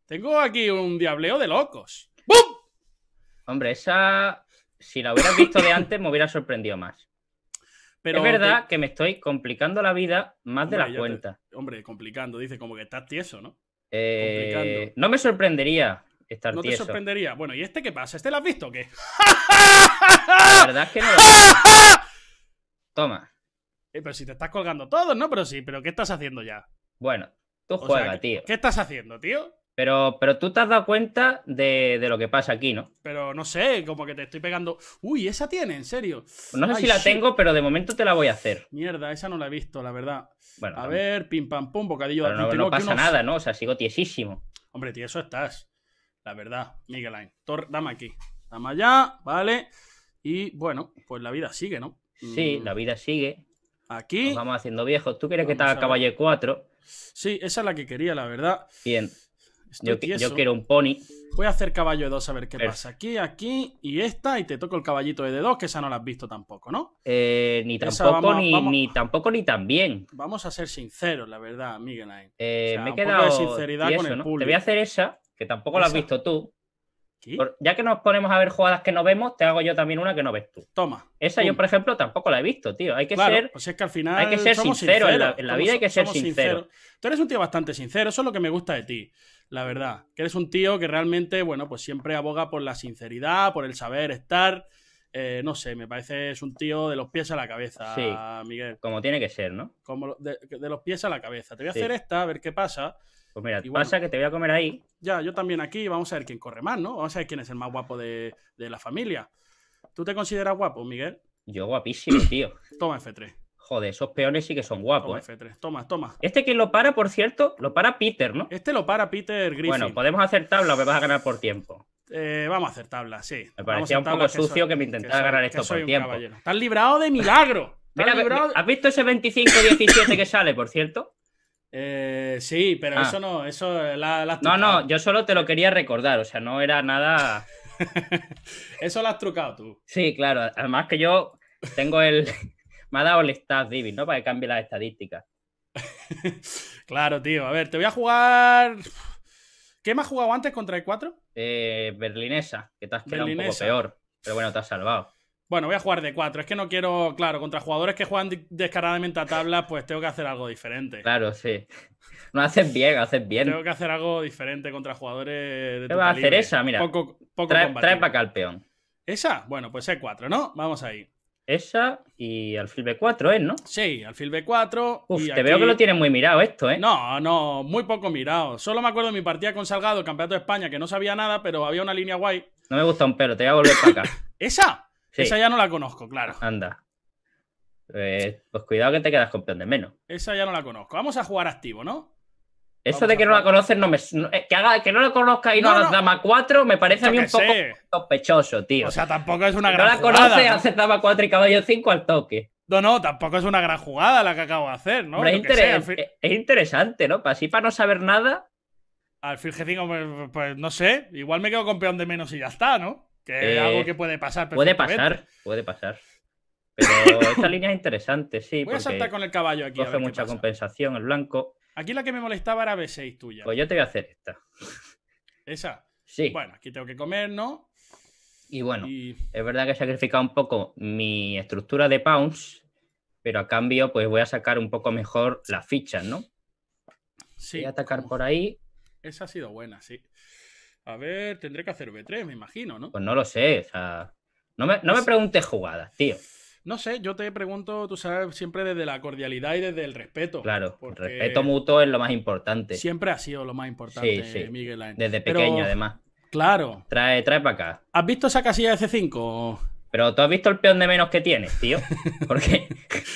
B: Tengo aquí un diableo de locos. ¡Bum! Hombre, esa. Si la hubieras visto de antes, me hubiera sorprendido más. es verdad que me estoy complicando la vida más de la cuenta.
A: Hombre, complicando, dice, como que estás tieso, ¿no?
B: Eh... No me sorprendería no te sorprendería.
A: Bueno, ¿y este qué pasa? ¿Este lo has visto o qué? La
B: verdad es que no Toma.
A: Eh, pero si te estás colgando todos, ¿no? Pero sí, pero ¿qué estás haciendo ya? Bueno, tú juegas, tío. ¿Qué estás haciendo, tío?
B: Pero, pero tú te has dado cuenta de, lo que pasa aquí, ¿no?
A: Pero no sé, como que te estoy pegando. Uy, esa tiene, en serio. No sé si la tengo,
B: pero de momento te la voy a hacer.
A: Mierda, esa no la he visto, la verdad.
B: Bueno, a ver, pim pam pum, bocadillo de No, no pasa nada, ¿no? O sea, sigo tiesísimo. Hombre,
A: tío, eso estás. La verdad, Migueline. Dame aquí, dame allá, ¿vale? Y bueno, pues la vida sigue, ¿no? Sí, mm. la vida sigue. Aquí. Nos vamos haciendo
B: viejos. ¿Tú quieres que haga caballo 4?
A: Sí, esa es la que quería, la verdad.
B: Bien. Yo, quiero un pony.
A: Voy a hacer caballo de 2 a ver qué pasa. Aquí, aquí y esta. Y te toco el caballito de 2, que esa no la has visto tampoco, ¿no?
B: Eh, ni tampoco, ni, tampoco, ni tan bien. Vamos a ser sinceros, la verdad, Miguel. Eh, me he quedado. sinceridad el ¿no? Te voy a hacer esa que tampoco la has visto tú. Ya que nos ponemos a ver jugadas que no vemos, te hago yo también una que no ves tú. Toma. Esa yo, por ejemplo, tampoco la he visto, tío. Hay que ser. Pues es que al final. Hay que ser sincero. En la, vida hay que ser sincero.
A: Tú eres un tío bastante sincero, eso es lo que me gusta de ti. La verdad. Que eres un tío que realmente, bueno, pues siempre aboga por la sinceridad, por el saber estar. Eh, no sé, me parece es un tío de los pies a la cabeza, sí, Miguel.
B: Como tiene que ser, ¿no?
A: Como de, los pies a la cabeza. Te voy a hacer esta, a ver qué pasa. Pues mira, pasa que te voy a comer ahí. Ya, yo también aquí. Vamos a ver quién corre más, ¿no? Vamos a ver quién es el más guapo de, la familia.
B: ¿Tú te consideras guapo, Miguel? Yo guapísimo, <coughs> tío. Toma F3. Joder, esos peones sí que son guapos. Toma,
A: ¿eh? F3. Toma, toma.
B: Este que lo para, por cierto, lo para Peter, ¿no? Este lo para Peter Griffin. Bueno, podemos hacer tabla o me vas a ganar por tiempo.
A: Eh, vamos a hacer tabla, sí. Me parecía un poco sucio que,
B: me intentara ganar esto por tiempo. Estás librado de milagro. Mira, ¿Has visto ese 25-17 que sale, por cierto? Eh, sí, pero ah. eso no, eso eh, la, No, no, yo solo te lo quería recordar, o sea, no era nada.
A: <laughs> eso lo has trucado tú.
B: Sí, claro, además que yo tengo el. <laughs> Me ha dado el stat ¿no? Para que cambie las estadísticas. <laughs> claro, tío. A ver, te voy a jugar. ¿Qué
A: más has jugado antes contra el 4?
B: Eh, berlinesa, que te has quedado un poco peor. Pero bueno, te has salvado.
A: Bueno, voy a jugar de 4. Es que no quiero, claro, contra jugadores que juegan descaradamente a tabla, pues tengo que hacer algo diferente.
B: Claro, sí. No haces bien, haces bien. Tengo que
A: hacer algo diferente contra jugadores de Te a hacer esa? Mira. Poco, trae, para
B: acá el peón.
A: ¿Esa? Bueno, pues E4, ¿no? Vamos ahí.
B: Esa y alfil B4 ¿eh? ¿no? Sí, alfil B4.
A: Uf, te veo que lo tienes muy
B: mirado esto, ¿eh?
A: No, no, muy poco mirado. Solo me acuerdo de mi partida con Salgado, el Campeonato de España, que no sabía nada, pero había una línea guay.
B: No me gusta un pelo, te voy a volver para acá.
A: <coughs> ¿Esa? Esa ya no la conozco, claro.
B: Anda. Eh, pues cuidado que te quedas con peón de menos.
A: Esa ya no la conozco. Vamos a jugar activo, ¿no?
B: Eso de que no la conoces, no eh, que, haga, que no la conozca y no, no, dama 4, me parece a mí un poco sospechoso, tío. O sea, tampoco es una gran jugada. No la conoces, haces dama 4 y caballo 5 al toque. No, no, tampoco es una gran jugada la que acabo de hacer, ¿no? Eh, es, interesante, ¿no? Así para no saber nada. Al fin G5,
A: pues, pues, no sé. Igual me quedo con peón de menos y ya está, ¿no? Que es eh, algo que puede pasar. Puede pasar,
B: puede pasar. Pero <laughs> esta línea es interesante, sí. Voy a saltar con el caballo aquí. Coge mucha compensación el blanco.
A: Aquí la que me molestaba era B6 tuya.
B: Pues yo te voy a hacer esta. ¿Esa? Sí. Bueno,
A: aquí tengo que comer, ¿no?
B: Y bueno, es verdad que he sacrificado un poco mi estructura de pounds, pero a cambio, pues voy a sacar un poco mejor las fichas, ¿no?
A: Sí. Voy a atacar por ahí. Esa ha sido buena, sí. A ver, tendré que hacer B3, me imagino, ¿no? Pues no
B: lo sé, o sea. No me, pues- preguntes jugadas, tío.
A: No sé, yo te pregunto, tú sabes, siempre desde la cordialidad y desde el
B: respeto. Claro, el respeto mutuo es lo más importante. Siempre
A: ha sido lo más importante, Miguel Desde pequeño, además.
B: Claro. Trae, trae para acá. ¿Has visto esa casilla de C5? Pero tú has visto el peón de menos que tienes, tío. <laughs> ¿Por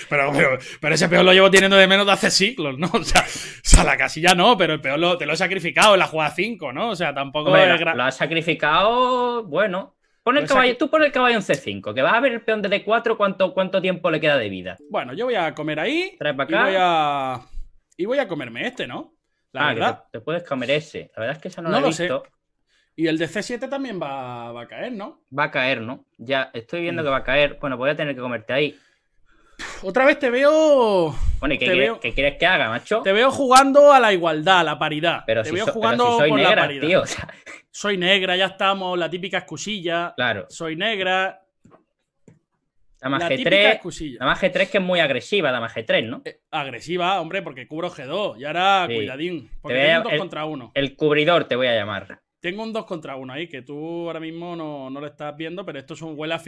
B: pero,
A: pero, ese peón lo llevo teniendo de menos de hace siglos, ¿no? <laughs> O sea, la casilla no, pero el peón te lo he sacrificado en la jugada 5, ¿no?
B: O sea, tampoco. Lo has sacrificado, bueno. Pon el caballo, tú pon el caballo en C5, que vas a ver el peón de D4 cuánto, cuánto tiempo le queda de vida. Bueno, yo voy a comer ahí. Trae para acá. Y voy a, y voy a comerme este, ¿no? La ah, verdad. Te, puedes comer ese. La verdad es que esa no, la he visto.
A: Y el de C7
B: también va, a caer, ¿no? Va a caer, ¿no? Ya estoy viendo que va a caer. Bueno, voy a tener que comerte ahí. Otra
A: vez te veo.
B: Bueno, ¿y qué, quieres, que haga, macho? Te veo jugando a la igualdad, a la paridad. te veo jugando pero soy negra, la paridad. Tío, <laughs> Soy negra, ya estamos, la típica excusilla. Claro. Soy negra. la G3. La Dama G3 que es muy agresiva, Dama G3, ¿no? Eh, agresiva,
A: hombre, porque cubro G2. Y ahora, cuidadín. Porque te voy dos contra uno.
B: El cubridor te voy a llamar.
A: Tengo un 2 contra 1 ahí, que tú ahora mismo no, lo estás viendo, pero esto es un huela,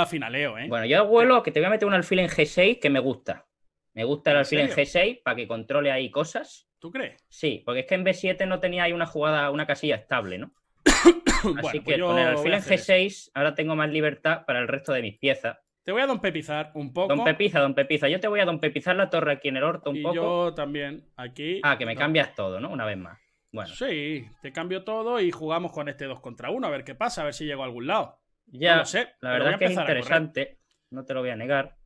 B: a finaleo, ¿eh? Bueno, yo vuelo que te voy a meter un alfil en G6 que me gusta. Me gusta el alfil en, G6 para que controle ahí cosas. ¿Tú crees? Sí, porque es que en B7 no tenía ahí una jugada, una casilla estable, ¿no? <coughs> Así que con pues el alfil en G6 ahora tengo más libertad para el resto de mis piezas. Te voy a don pepizar un poco. Don Pepiza, don Pepiza. Yo te voy a don pepizar la torre aquí en el orto un y poco. Yo también, aquí. Ah, que me cambias todo, ¿no? Una vez más. Bueno.
A: Sí, te cambio todo y jugamos con este 2 contra 1, a ver qué pasa, a ver si llego a algún lado.
B: Ya, sé. La verdad es que es interesante, no te lo voy a negar.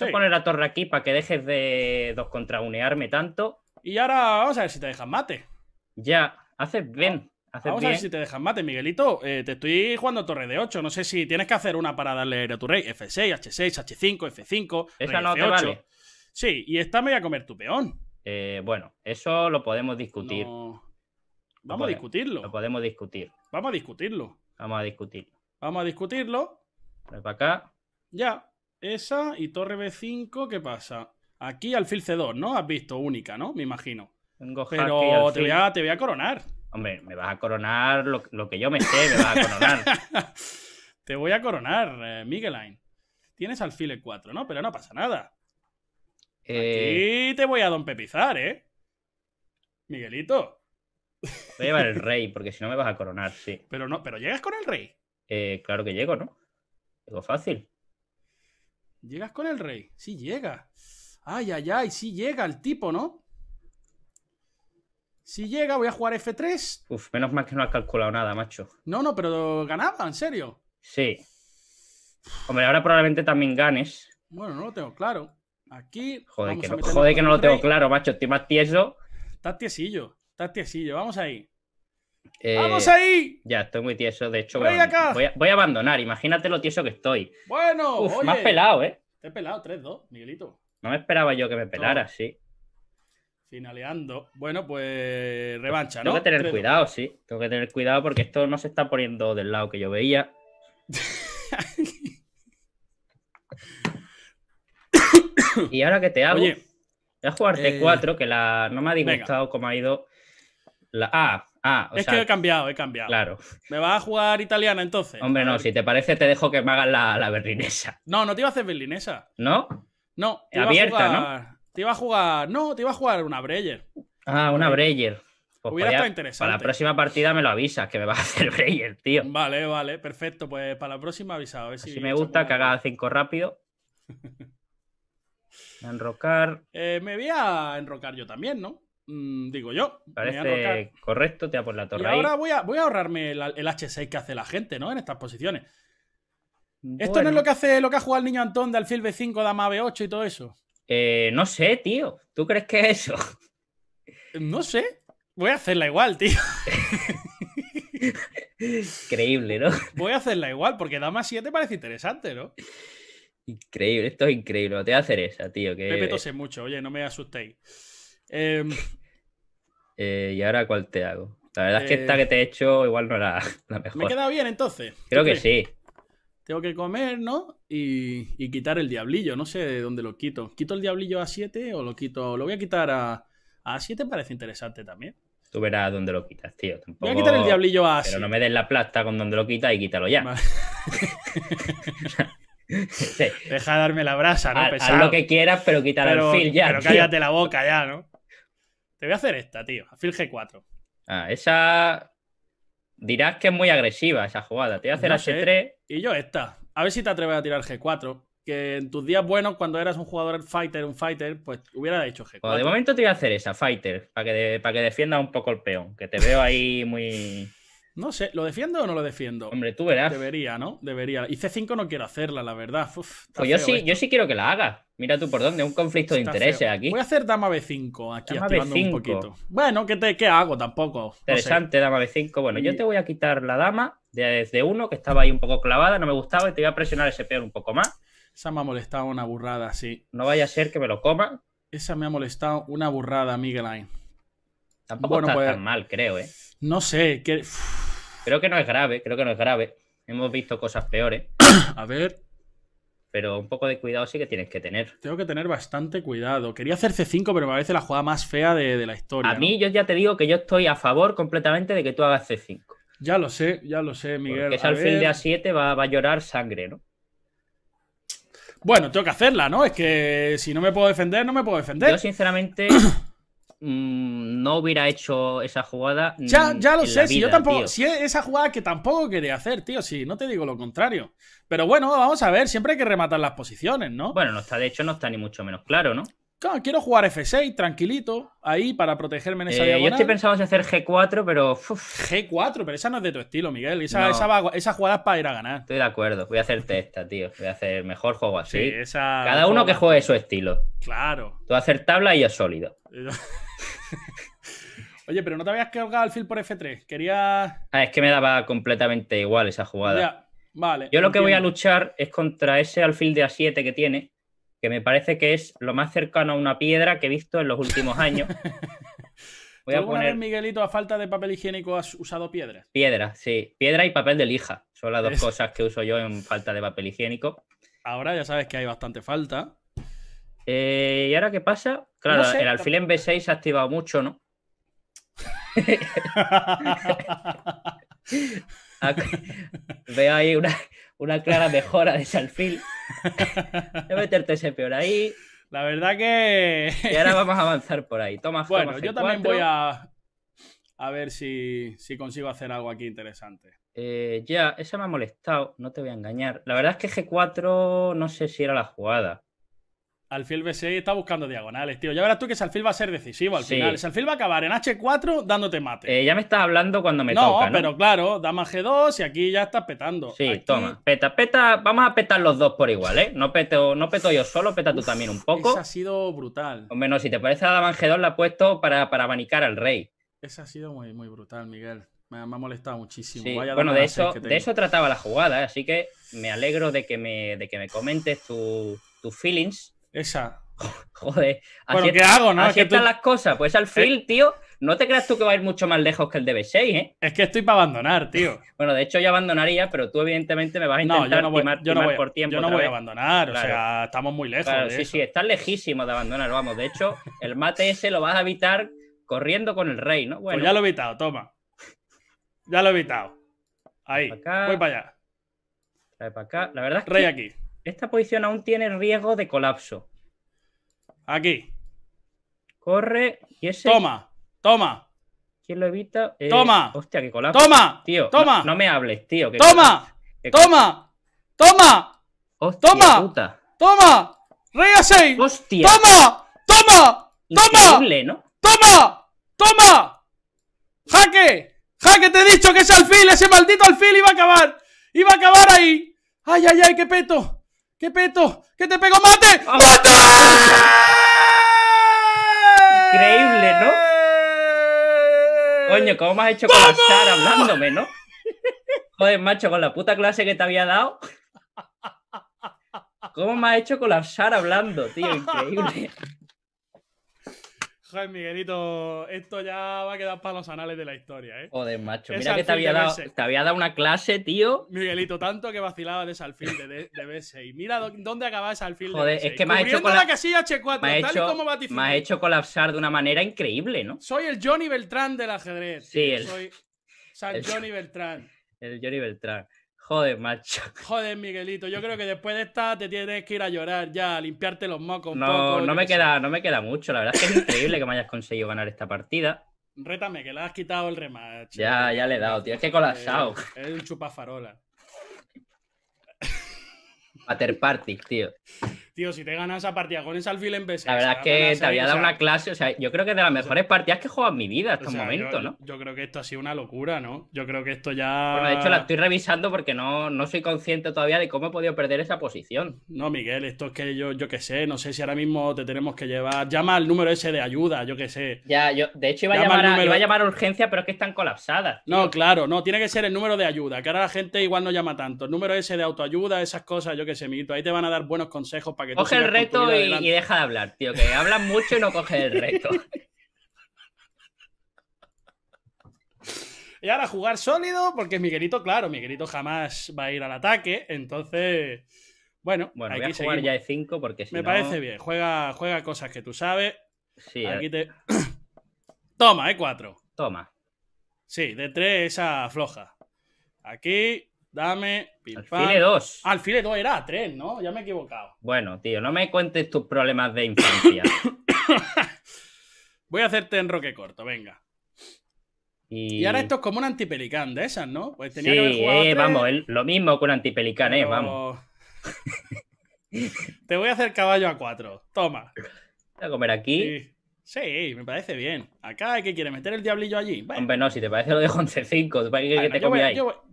B: Voy a poner la torre aquí para que dejes de 2 contra unearme tanto. Y ahora vamos a ver si te dejan mate. Ya, haces bien.
A: vamos a ver si te dejan mate, Miguelito. Eh, te estoy jugando torre de 8. No sé si tienes que hacer una para darle a tu rey. F6, H6, H5, F5. Esa no te vale. Sí, y esta me voy a comer tu
B: peón. Eh, bueno, eso lo podemos discutir. Vamos a discutirlo. Lo podemos discutir. Vamos a discutirlo. Vamos a discutirlo. Vamos a discutirlo. Para
A: acá. Ya. Esa y torre B5, ¿qué pasa? Aquí alfil C2, ¿no? Has visto única, ¿no? Me imagino. Tengo Pero te voy, a, te voy a coronar.
B: Hombre, me vas a coronar lo, que yo me sé, me vas a coronar.
A: <laughs> te voy a coronar, eh, miguel Tienes alfil E4, ¿no? Pero no pasa nada.
B: Eh...
A: Aquí te voy a don Pepizar, ¿eh? Miguelito.
B: Voy a llevar el rey, porque si no me vas a coronar, sí. Pero no, pero llegas con el rey. Eh, claro que llego, ¿no? Llego fácil.
A: Llegas con el rey, sí llega. Ay, ay, ay, sí llega el tipo, ¿no? Si llega, voy a jugar F3. Uf, menos mal que
B: no has calculado nada, macho.
A: No, no, pero ganaba, en serio.
B: Sí. Hombre, ahora probablemente también ganes.
A: Bueno, no lo tengo claro. Aquí. que no, joder que no, lo tengo
B: claro, macho. Estoy más tieso.
A: Estás tiesillo. Estás tiesillo, vamos ahí.
B: Eh, ¡Vamos ahí! Ya, estoy muy tieso. De hecho, voy a, abandonar. Imagínate lo tieso que estoy.
A: Bueno, me has pelado, ¿eh? Te he pelado 3-2, Miguelito.
B: No me esperaba yo que me pelara, sí.
A: Finaleando. Bueno, pues revancha, ¿no? Tengo que tener cuidado,
B: sí. Tengo que tener cuidado porque esto no se está poniendo del lado que yo veía. <laughs> ¿Y ahora que te hago? voy a jugar T4, eh, que la... no me ha disgustado cómo ha ido la Ah, es que he cambiado, he cambiado. Claro.
A: ¿Me vas a jugar italiana entonces?
B: Hombre, no, si te parece, te dejo que me hagas la, la berlinesa.
A: No, no te iba a hacer berlinesa. ¿No? No.
B: Te Abierta, a jugar, ¿no?
A: Te iba a jugar. No, te iba a jugar una Breyer.
B: Ah, una Breyer. Pues Hubiera para, Para la próxima partida me lo avisas, que me vas a hacer <laughs> Breyer, tío. Vale, vale, perfecto. Pues para la próxima avisado. ver si, me gusta que haga cinco rápido. <laughs> enrocar. Eh, me voy
A: a enrocar yo también, ¿no? Mm, digo yo. Parece
B: correcto, te por la torre. Y ahora voy
A: a, ahorrarme el, H6 que hace la gente, ¿no? En estas posiciones. Esto no es lo que hace lo que ha jugado el niño Antón de alfil B5, dama B8 y todo eso.
B: Eh, no sé, tío. ¿Tú crees que es eso? No sé. Voy a hacerla igual, tío. <laughs> Increíble, ¿no?
A: Voy a hacerla igual, porque dama 7 parece interesante, ¿no?
B: Increíble, esto es increíble. Te voy a hacer esa, tío. Que... Pepe
A: mucho, oye, no me asustéis.
B: Em, eh, ¿Y ahora cuál te hago? La verdad es que esta eh, que te he hecho igual no era <laughs> la mejor. ¿Me queda
A: bien entonces? Creo que sí. Tengo que comer, ¿no? Y, quitar el diablillo. No sé de dónde lo quito. ¿Quito el diablillo a 7 o lo quito? Lo voy a quitar a, a 7, parece interesante también.
B: Tú verás dónde lo quitas, tío. Voy a quitar el diablillo a 7. Pero no me des la plata con dónde lo quitas y quítalo ya. <laughs> Deja de darme la brasa, ¿no? Haz, lo que quieras, pero quítalo al fil ya. Pero cállate la boca
A: ya, ¿no? Te voy a hacer esta, tío. Afil G4.
B: Ah, esa. Dirás que es muy agresiva esa jugada. Te voy a hacer la c 3 Y yo esta. A ver si te atreves a
A: tirar G4. Que en tus días buenos, cuando eras un jugador fighter, un fighter, pues hubiera hecho G4. de
B: momento te voy a hacer esa, fighter, para que, para que defienda un poco el peón. Que te veo ahí muy.
A: No sé, ¿lo defiendo o no lo defiendo? Hombre, tú verás. Debería, ¿no? Debería. Y C5 no quiero hacerla, la verdad. pues yo sí, yo
B: sí quiero que la haga. Mira tú por dónde, un conflicto de intereses aquí. Voy a hacer dama B5 aquí, un poquito.
A: Bueno, ¿qué, qué hago tampoco? Interesante,
B: dama B5. Bueno, yo te voy a quitar la dama desde de uno que estaba ahí un poco clavada, no me gustaba, y te voy a presionar ese peor un poco más. Esa me ha molestado una burrada, sí. No vaya a ser que me lo coma. Esa me ha molestado
A: una burrada,
B: Ayn. Tampoco está pues, tan mal, creo, ¿eh?
A: No sé,
B: Creo que no es grave, creo que no es grave. Hemos visto cosas peores. <coughs> a ver pero un poco de cuidado sí que tienes que tener. Tengo que tener bastante cuidado. Quería hacer C5, pero me parece la jugada más fea de, la historia. A mí yo ya te digo que yo estoy a favor completamente de que tú hagas C5.
A: Ya lo sé, ya lo sé, Miguel. Que es al fin de
B: A7 va, va, a llorar sangre, ¿no?
A: Bueno, tengo que hacerla, ¿no? Es que si no me puedo defender, no me puedo defender. Yo, sinceramente,
B: <clears throat> Mm, no hubiera hecho esa jugada. Ya, mm, ya lo sé, si yo tampoco. Si
A: esa jugada que tampoco quería hacer, tío, si no te digo lo contrario. Pero bueno, vamos a ver, siempre hay que rematar las posiciones, ¿no? Bueno, no está, de hecho, no está ni mucho menos claro, ¿no? Claro, quiero jugar F6, tranquilito, ahí para protegerme en esa eh, Yo estoy pensando en hacer G4, pero. G4,
B: pero esa no es de tu estilo, Miguel. Esa,
A: esa, jugada es para ir a ganar.
B: Estoy de acuerdo, voy a hacerte esta, tío. Voy a hacer mejor juego así. Cada uno que juegue su estilo. Claro. Tú hacer tabla y yo sólido.
A: <laughs> Oye, pero no te habías que al alfil por F3. Quería.
B: Ah, es que me daba completamente igual esa jugada.
A: vale. Yo lo que voy a
B: luchar es contra ese alfil de A7 que tiene que me parece que es lo más cercano a una piedra que he visto en los últimos años. <laughs> Voy a poner...
A: Miguelito, a falta de papel higiénico, has usado piedras?
B: Piedra, sí. Piedra y papel de lija. Son las dos cosas que uso yo en falta de papel higiénico. Ahora ya sabes que hay bastante falta. Eh, ¿Y ahora qué pasa? Claro, el alfil en B6 se ha activado mucho, ¿no? <laughs> <laughs> Veo ahí una, una clara mejora de Salfil. <laughs> a meterte ese peor ahí. La verdad que. y ahora vamos a avanzar por ahí. Toma Bueno, yo también voy a. A ver si, consigo hacer algo aquí interesante. Eh, ya, esa me ha molestado, no te voy a engañar. La verdad es que G4 no sé si era la jugada. Alfiel B6 está buscando diagonales, tío. Ya verás tú que
A: Salfil va a ser decisivo al final. Salfil va a acabar en H4 dándote mate.
B: Eh, ya me estás hablando cuando me toca, ¿no? pero claro, dama G2 y aquí ya estás petando. Sí, toma. Peta, peta. Vamos a petar los dos por igual, ¿eh? No peto, no peto yo solo, peta tú también un poco. Esa ha
A: sido brutal.
B: O menos, si te parece la dama G2 la he puesto para, abanicar al rey.
A: Esa ha sido muy, muy brutal, Miguel. Me, ha molestado muchísimo. Sí. bueno, de eso, de eso
B: trataba la jugada, ¿eh? así que me alegro de que me, de que me comentes tus feelings esa. Joder. Así ¿qué hago, Así están las cosas. Pues al eh. fin, tío, no te creas tú que va a ir mucho más lejos que el DB6, ¿eh? Es que estoy para abandonar, tío. <laughs> bueno, de hecho yo abandonaría, pero tú evidentemente me vas a intentar no, voy, por tiempo. Yo no voy a abandonar, o sea, estamos muy lejos. sí, sí, estás lejísimo de abandonar, vamos. De hecho, el mate ese lo vas a evitar corriendo con el rey, ¿no? Pues bueno. Pues ya lo he evitado, toma. Ya lo he evitado. Ahí, voy para allá. Para acá. La verdad Rey aquí. Esta posición aún tiene riesgo de colapso. Aquí. Corre y Toma, toma. ¿Quién lo evita? Eh, toma. Hostia, que colapso. Toma, tío. Toma. No, me hables, tío. toma. toma. Toma. Hostia, toma. Puta.
A: Toma. Rey a 6.
B: Hostia. Toma.
A: Toma.
B: toma.
A: Toma. Toma. Jaque. Jaque, te he dicho que ese alfil, ese maldito alfil iba a acabar. Iba a acabar ahí. Ay, ay, ay, qué peto. ¿Qué peto? ¿Qué te pego ¡Mate! Ah. ¡Mate!
B: Increíble, ¿no? Coño, ¿cómo me has hecho colapsar hablándome, no? Joder, macho, con la puta clase que te había dado. ¿Cómo me has hecho colapsar hablando, tío? Increíble.
A: Joder, Miguelito, esto ya va a quedar para los anales de la historia, ¿eh? Joder,
B: macho, mira que te había, dado, una clase, tío. Miguelito, tanto que vacilaba de salfil de, de, B6.
A: Mira dónde acababa ese alfil Joder, de es que me hecho...
B: ha hecho colapsar de una manera increíble, ¿no?
A: Soy el Johnny Beltrán del ajedrez. Sí, el... Soy <laughs> San Johnny Beltrán.
B: El Johnny Beltrán. Joder, macho. <laughs>
A: Joder, Miguelito, yo creo que después de esta te tienes que ir a llorar ya, a limpiarte los mocos. no, no me, queda,
B: no me queda mucho. La verdad es que es increíble que me hayas conseguido ganar esta partida.
A: Rétame, que le has quitado el rematch.
B: Ya, ya le he dado, tío. Es que he colapsado.
A: Eh, es un chupafarola.
B: Pater party, tío.
A: Tío, si te ganas esa partida con ese alfil en La verdad es que te había dado una
B: clase, o sea, yo creo que es de las mejores partidas que he jugado en mi vida hasta el momento, ¿no? Yo creo que esto ha sido una locura, ¿no? Yo creo que esto ya. Bueno, de hecho la estoy revisando porque no, no soy consciente todavía de cómo he podido perder esa
A: posición. No, Miguel, esto es que yo, yo qué sé, no sé si ahora mismo te tenemos que llevar. Llama al número ese de ayuda, yo qué sé.
B: Ya, yo, de
A: hecho iba, a llamar, a
B: llamar urgencia, pero es que están colapsadas.
A: No, claro, no, tiene que ser el número de ayuda, que ahora la gente igual no llama tanto. El número ese de autoayuda, esas cosas, yo qué sé, Miguel, ahí te van a dar buenos consejos Coge el reto y, deja
B: de hablar, tío, que hablan mucho y no coge el reto. <laughs> y ahora jugar
A: sólido, porque Miguelito, claro, Miguelito jamás va a ir al ataque, entonces.
B: Bueno, voy a jugar ya de 5 porque si Me parece bien,
A: juega, juega cosas
B: que tú sabes. Sí, eh. aquí
A: te. <coughs> Toma, e eh, 4. Toma. Sí, de 3 esa floja. Aquí Dame. Alfile 2. Alfile 2 era Tres, ¿no? Ya me he equivocado.
B: Bueno, tío, no me cuentes tus problemas de infancia. <coughs> Voy a hacerte enroque corto, venga. Y... ahora esto es como un antipelicán
A: de esas, ¿no? Pues tenía sí, eh, vamos,
B: lo mismo que un antipelicán, eh, vamos.
A: <laughs> Te voy a hacer caballo a cuatro. Toma.
B: Voy a comer aquí. Sí.
A: Sí, me parece bien. Acá hay que quiere meter el diablillo allí.
B: Hombre, no, si te parece lo dejo en que te yo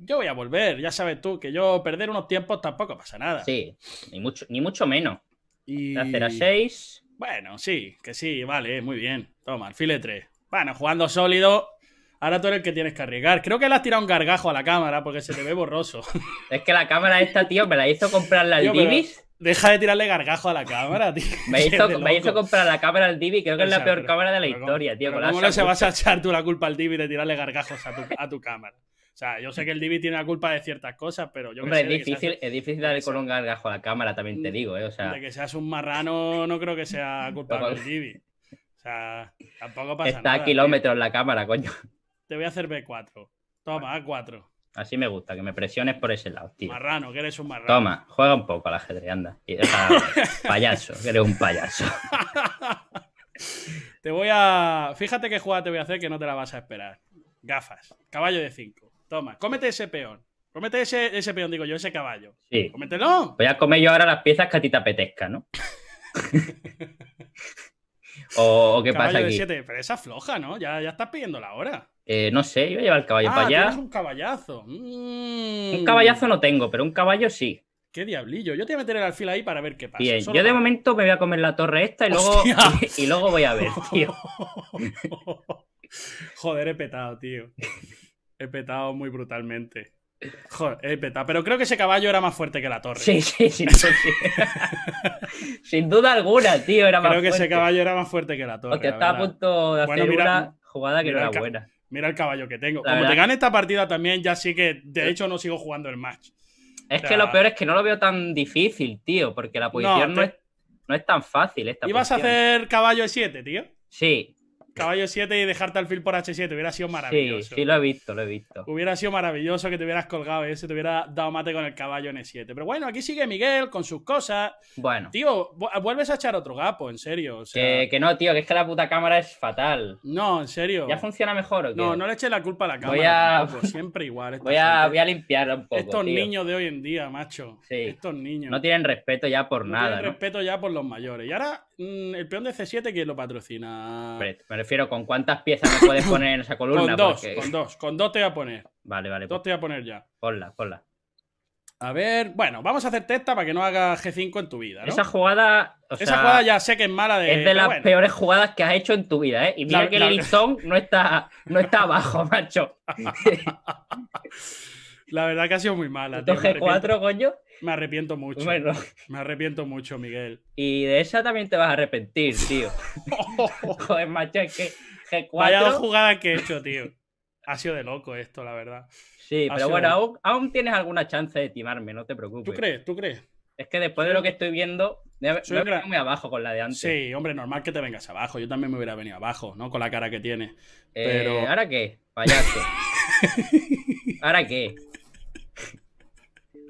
A: voy, a, volver, ya sabes tú, que yo perder unos tiempos tampoco pasa nada. Sí, ni mucho, ni mucho menos. Y... Hacer a 6. Bueno, sí, que sí, vale, muy bien. Toma, alfile 3. Bueno, jugando sólido, Ahora tú eres el que tienes que arriesgar. Creo que le has tirado
B: un gargajo a la cámara porque se te ve borroso. <laughs> es que la cámara esta, tío, me la hizo comprar la Divis Deja de tirarle gargajo a la cámara, <laughs> tío. Me hizo, <laughs> comprar la cámara al Divi, creo que es la peor cámara de la historia,
A: tío. ¿Cómo no se vas a echar tú la culpa al Divi de tirarle gargajos a tu, cámara? O sea, yo sé que el Divi tiene la culpa de ciertas cosas, pero yo Hombre, que es, difícil,
B: es difícil darle con un gargajo a la cámara, también te mm, digo, ¿eh? O sea... De que
A: seas un marrano no creo que sea <laughs> culpa del Divi. O sea, tampoco pasa nada. Está a kilómetros
B: la cámara, coño.
A: Te voy a hacer B4. Toma,
B: A4. Así me gusta, que me presiones por ese lado, tío. Marrano, que
A: eres un marrano. Toma,
B: juega un poco al ajedrez, anda. <laughs> payaso, que eres un payaso.
A: <laughs> te voy a. Fíjate qué jugada te voy a hacer que no te la vas a esperar. Gafas, caballo de 5. Toma, cómete ese peón. Cómete ese, peón, digo yo, ese caballo. Sí. Cómetelo.
B: Voy a comer yo ahora las piezas que a ti te apetezca, ¿no? <laughs> o, qué pasa aquí? De siete.
A: Pero esa floja, ¿no? Ya, ya estás pidiendo la hora.
B: Eh, no sé, iba a llevar el caballo para ah, allá. un
A: caballazo. Mm. Un caballazo
B: no tengo, pero un caballo sí.
A: Qué diablillo. Yo te voy a meter el
B: alfil ahí para ver qué pasa. Bien, yo de momento me voy a comer la torre esta y luego, <laughs> y, luego voy a ver, tío. <laughs>
A: Joder, he petado, tío. He petado muy brutalmente. Joder, he petado. Pero creo que ese caballo era más fuerte que la torre. Sí, sí, sí,
B: <laughs> sin duda alguna, tío. Era más creo que ese caballo
A: era más fuerte que la torre. Porque estaba a punto
B: de hacer una jugada que no era buena
A: mira el caballo que tengo. Como te gane esta partida también, ya sí que de hecho no sigo jugando el match.
B: Es que lo peor es que no lo veo tan difícil, tío, porque la posición no, es, tan fácil. Esta ¿Ibas a hacer
A: caballo de 7, tío? Sí caballo 7 y dejarte alfil por H7. Hubiera sido maravilloso. Sí,
B: sí, lo he visto, lo he visto.
A: Hubiera sido maravilloso que te hubieras colgado ese, eh, te hubiera dado mate con el caballo en 7 Pero bueno, aquí sigue Miguel con sus cosas. Bueno. Tío, vuelves a echar otro gapo, en serio.
B: que, no, tío, que es que la puta cámara es fatal. No, en serio. ¿Ya funciona mejor No, no le eches la culpa a la cámara. <laughs> Voy a... siempre
A: igual. Voy a, voy a
B: un poco, Estos niños
A: de hoy en día, macho. Sí. Estos niños. No
B: tienen respeto ya por nada, no nada. Tienen
A: respeto ya por los mayores. Y ahora, mm, el peón de C7, que lo patrocina?
B: con cuántas piezas me puedes <coughs> poner en esa columna. Con dos, con dos, con dos te voy a poner. Vale, vale. Dos pues te voy a poner ya. Ponla, ponla. A ver,
A: bueno, vamos a hacer testa para que no haga
B: G5 en tu vida. Esa jugada. Esa jugada ya sé que es mala de. Es de las peores jugadas que has hecho en tu vida, ¿eh? Y mira que el listón no está, no está abajo, <laughs> macho. <laughs>
A: La verdad que ha sido
B: muy mala. Tío. G4, coño? Me
A: arrepiento mucho. Bueno.
B: Me arrepiento mucho, Miguel. Y de esa también te vas a arrepentir, tío. <laughs> <laughs> Joder, macho, que G4. Vaya dos jugadas que he hecho, tío. Ha sido de loco esto, la verdad. Sí, pero bueno, aún, tienes alguna chance de timarme, no te preocupes. ¿Tú crees? ¿Tú crees? Es que después de lo que estoy viendo, me, muy abajo con la de antes. Sí, hombre, normal que te vengas abajo. Yo también me hubiera
A: venido abajo, ¿no? Con la cara que tienes. Eh, pero... ¿Ahora
B: qué? Payaso. <laughs> ¿Ahora qué?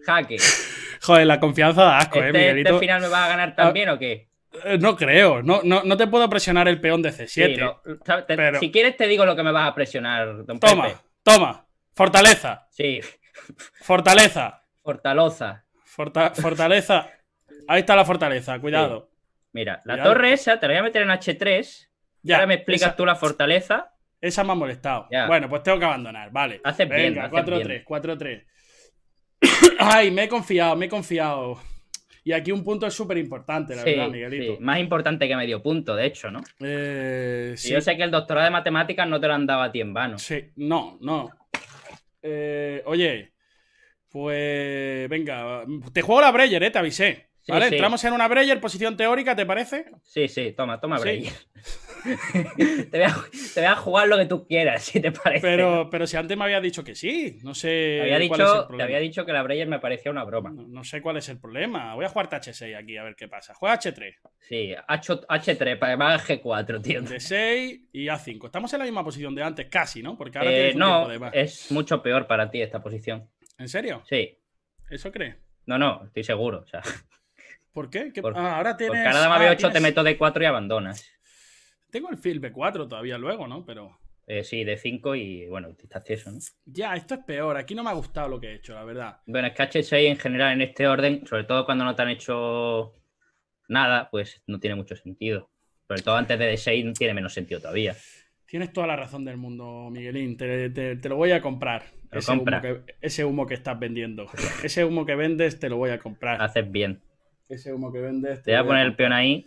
B: Jaque. <laughs>
A: Joder, la confianza da asco, ¿eh, ¿Este, este Miguelito? ¿Este final me vas a ganar también ah, o qué? Eh, no creo, no, no, te puedo presionar el peón de C7.
B: Si quieres te digo lo que me vas a presionar, don Toma, toma. Fortaleza. Sí. Fortaleza. Fortaloza. fortaleza. Ahí está la fortaleza, cuidado. Mira, la torre esa te la voy a meter en H3. Ya, Ahora me explicas tú la fortaleza. Esa me ha molestado. Bueno, pues tengo que abandonar, vale. Haces Venga, 4-3,
A: 4-3. Ay, me he confiado, me he confiado. Y aquí un punto es súper importante, la verdad, Miguelito.
B: Más importante que medio punto, de hecho, ¿no? Eh, yo sé que el doctorado de matemáticas no te lo han dado a ti en vano. Sí, no, no.
A: Eh, oye, pues venga, te juego
B: la Breyer, ¿eh? Te avisé.
A: ¿Vale? Entramos en una Breyer, posición teórica, ¿te parece?
B: Sí, sí, toma, toma Breyer. <laughs> te, voy a, jugar lo que tú quieras, si te parece. Pero, pero si antes me había dicho que sí, no sé. Te había,
A: dicho, que la Breyer me parecía una broma. No, sé cuál es el problema. Voy a jugar H6 aquí a ver qué pasa. Juega H3.
B: Sí, H, 3 para más G4, tío.
A: D6 y A5. Estamos en la misma posición de antes, casi, ¿no? Porque ahora eh, no,
B: Es mucho peor para ti esta posición. ¿En serio? Sí. ¿Eso crees? No, no, estoy seguro.
A: ¿Por qué? Ah, ahora tienes. Porque Cada dama b 8 te meto
B: d 4 y abandonas.
A: Tengo el b 4 todavía luego, ¿no? Pero.
B: Eh, sí, de 5 y bueno, te estás eso, ¿no?
A: Ya, esto es peor. Aquí no me ha gustado lo que he hecho, la verdad.
B: Bueno, es que H6 en general en este orden, sobre todo cuando no te han hecho nada, pues no tiene mucho sentido. Sobre todo antes de D6 tiene menos sentido todavía.
A: Tienes toda la razón del mundo, Miguelín. Te, lo voy a comprar.
B: Ese humo, que,
A: ese humo, que, estás vendiendo. ese humo que vendes te lo voy a
B: comprar. Haces bien.
A: Ese humo que vendes. Te, voy, a poner el peón ahí.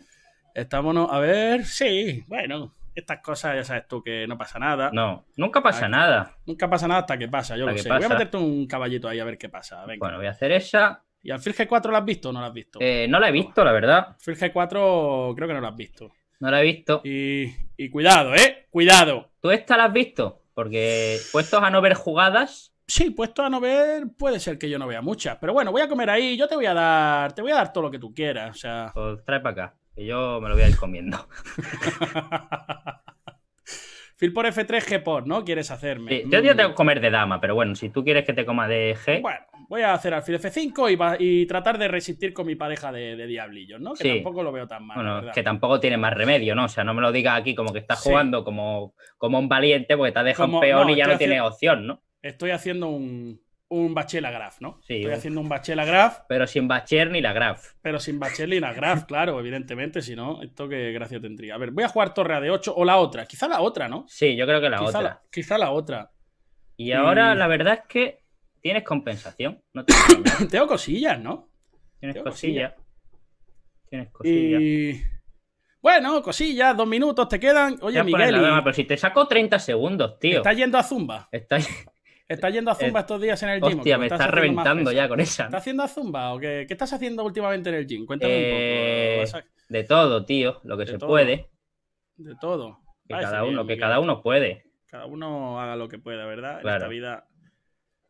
A: Estámonos, a ver, sí, bueno, estas cosas ya sabes tú que no pasa nada. No, nunca pasa nada. Nunca pasa nada hasta que pasa, yo lo sé. Voy a meterte un caballito ahí a ver qué pasa. Venga. Bueno, voy a hacer esa. ¿Y al g 4 la has visto o no la has visto?
B: Eh, no la he visto, la verdad. g 4 creo que no la has visto. No la he visto. Y, cuidado, ¿eh? Cuidado. ¿Tú esta la has visto? Porque puestos a no ver jugadas,
A: Sí, puestos a no ver, puede ser que yo no vea muchas. Pero bueno, voy a comer ahí, yo te voy a dar, te voy a dar todo
B: lo que tú quieras. O sea. Pues trae para acá que yo me lo voy a ir comiendo. <laughs> Phil por F3, G por, ¿no? Quieres hacerme. yo te mm. tengo que comer de dama, pero bueno, si tú quieres que te coma de G. Bueno,
A: voy a hacer al alfil F5 y, tratar de resistir con mi pareja de, de diablillos, ¿no? Que tampoco lo veo tan mal. Bueno, que
B: tampoco tiene más remedio, ¿no? O sea, no me lo digas aquí como que estás jugando como, como un valiente porque te ha dejado un peón y ya no tiene opción, ¿no?
A: Estoy haciendo un, un Bachelagraf, ¿no? Sí, Estoy haciendo
B: un Bachelagraf. Pero sin bachel ni la Graf.
A: Pero sin Bachel ni la Graf, claro, evidentemente, si no, esto qué gracia tendría. A ver, voy a jugar Torre de 8 o
B: la otra, quizá la otra, ¿no? Sí, yo creo que la otra.
A: quizá la otra.
B: Y ahora la verdad es que tienes compensación. No <coughs> Tengo cosillas, ¿no? Tienes cosillas. Tienes cosillas.
A: Bueno, cosillas, dos minutos te quedan. Oye, Miguel. pero
B: si te saco 30 segundos, tío. Está yendo a Zumba. Está <laughs> ¿Estás yendo a Zumba eh,
A: estos días en el gym? Hostia, me estás, reventando ya con esa. ¿Estás haciendo a Zumba o qué, qué estás haciendo últimamente en el
B: gym? Cuéntame un poco. Eh, de todo, tío, lo que se puede.
A: De todo.
B: Que cada uno, que cada uno puede.
A: Cada uno haga lo que pueda, ¿verdad? En esta vida.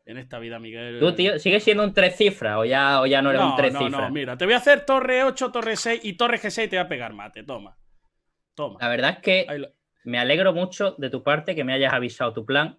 A: En esta vida, Miguel. ¿Tú, tío,
B: sigues siendo un tres cifras o ya, ya no eres un tres no, No, mira, te voy a hacer
A: torre 8, torre 6 y torre G6 y te voy a pegar mate. Toma.
B: Toma. La verdad es que me alegro mucho de tu parte que me hayas avisado tu plan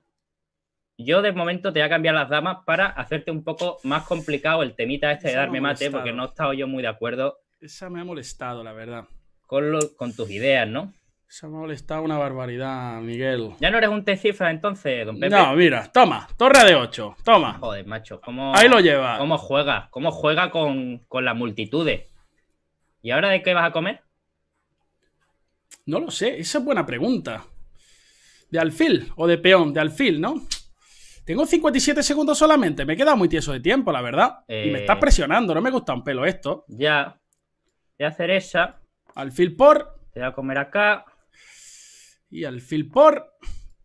B: yo de momento te voy a cambiar las damas para hacerte un poco más complicado el temita este de darme mate, porque no he estado yo muy de acuerdo. Esa me ha molestado, la verdad. Con, con tus ideas, ¿no? Esa me ha molestado
A: una barbaridad, Miguel.
B: Ya no eres un T cifra entonces, don Pepe. No, mira, toma,
A: torre de ocho,
B: toma. Joder, macho, ¿cómo, ahí lo lleva. ¿Cómo juega? ¿Cómo juega con, con las multitudes? ¿Y ahora de qué vas a comer?
A: No lo sé, esa es buena pregunta. De alfil o de peón, de alfil, ¿no? Tengo 57 segundos solamente. Me queda muy tieso de tiempo, la verdad. Y me estás eh, presionando. No me gusta un pelo esto. Ya. Voy a hacer esa. Alfil por. Te voy a comer acá. Y al alfil por.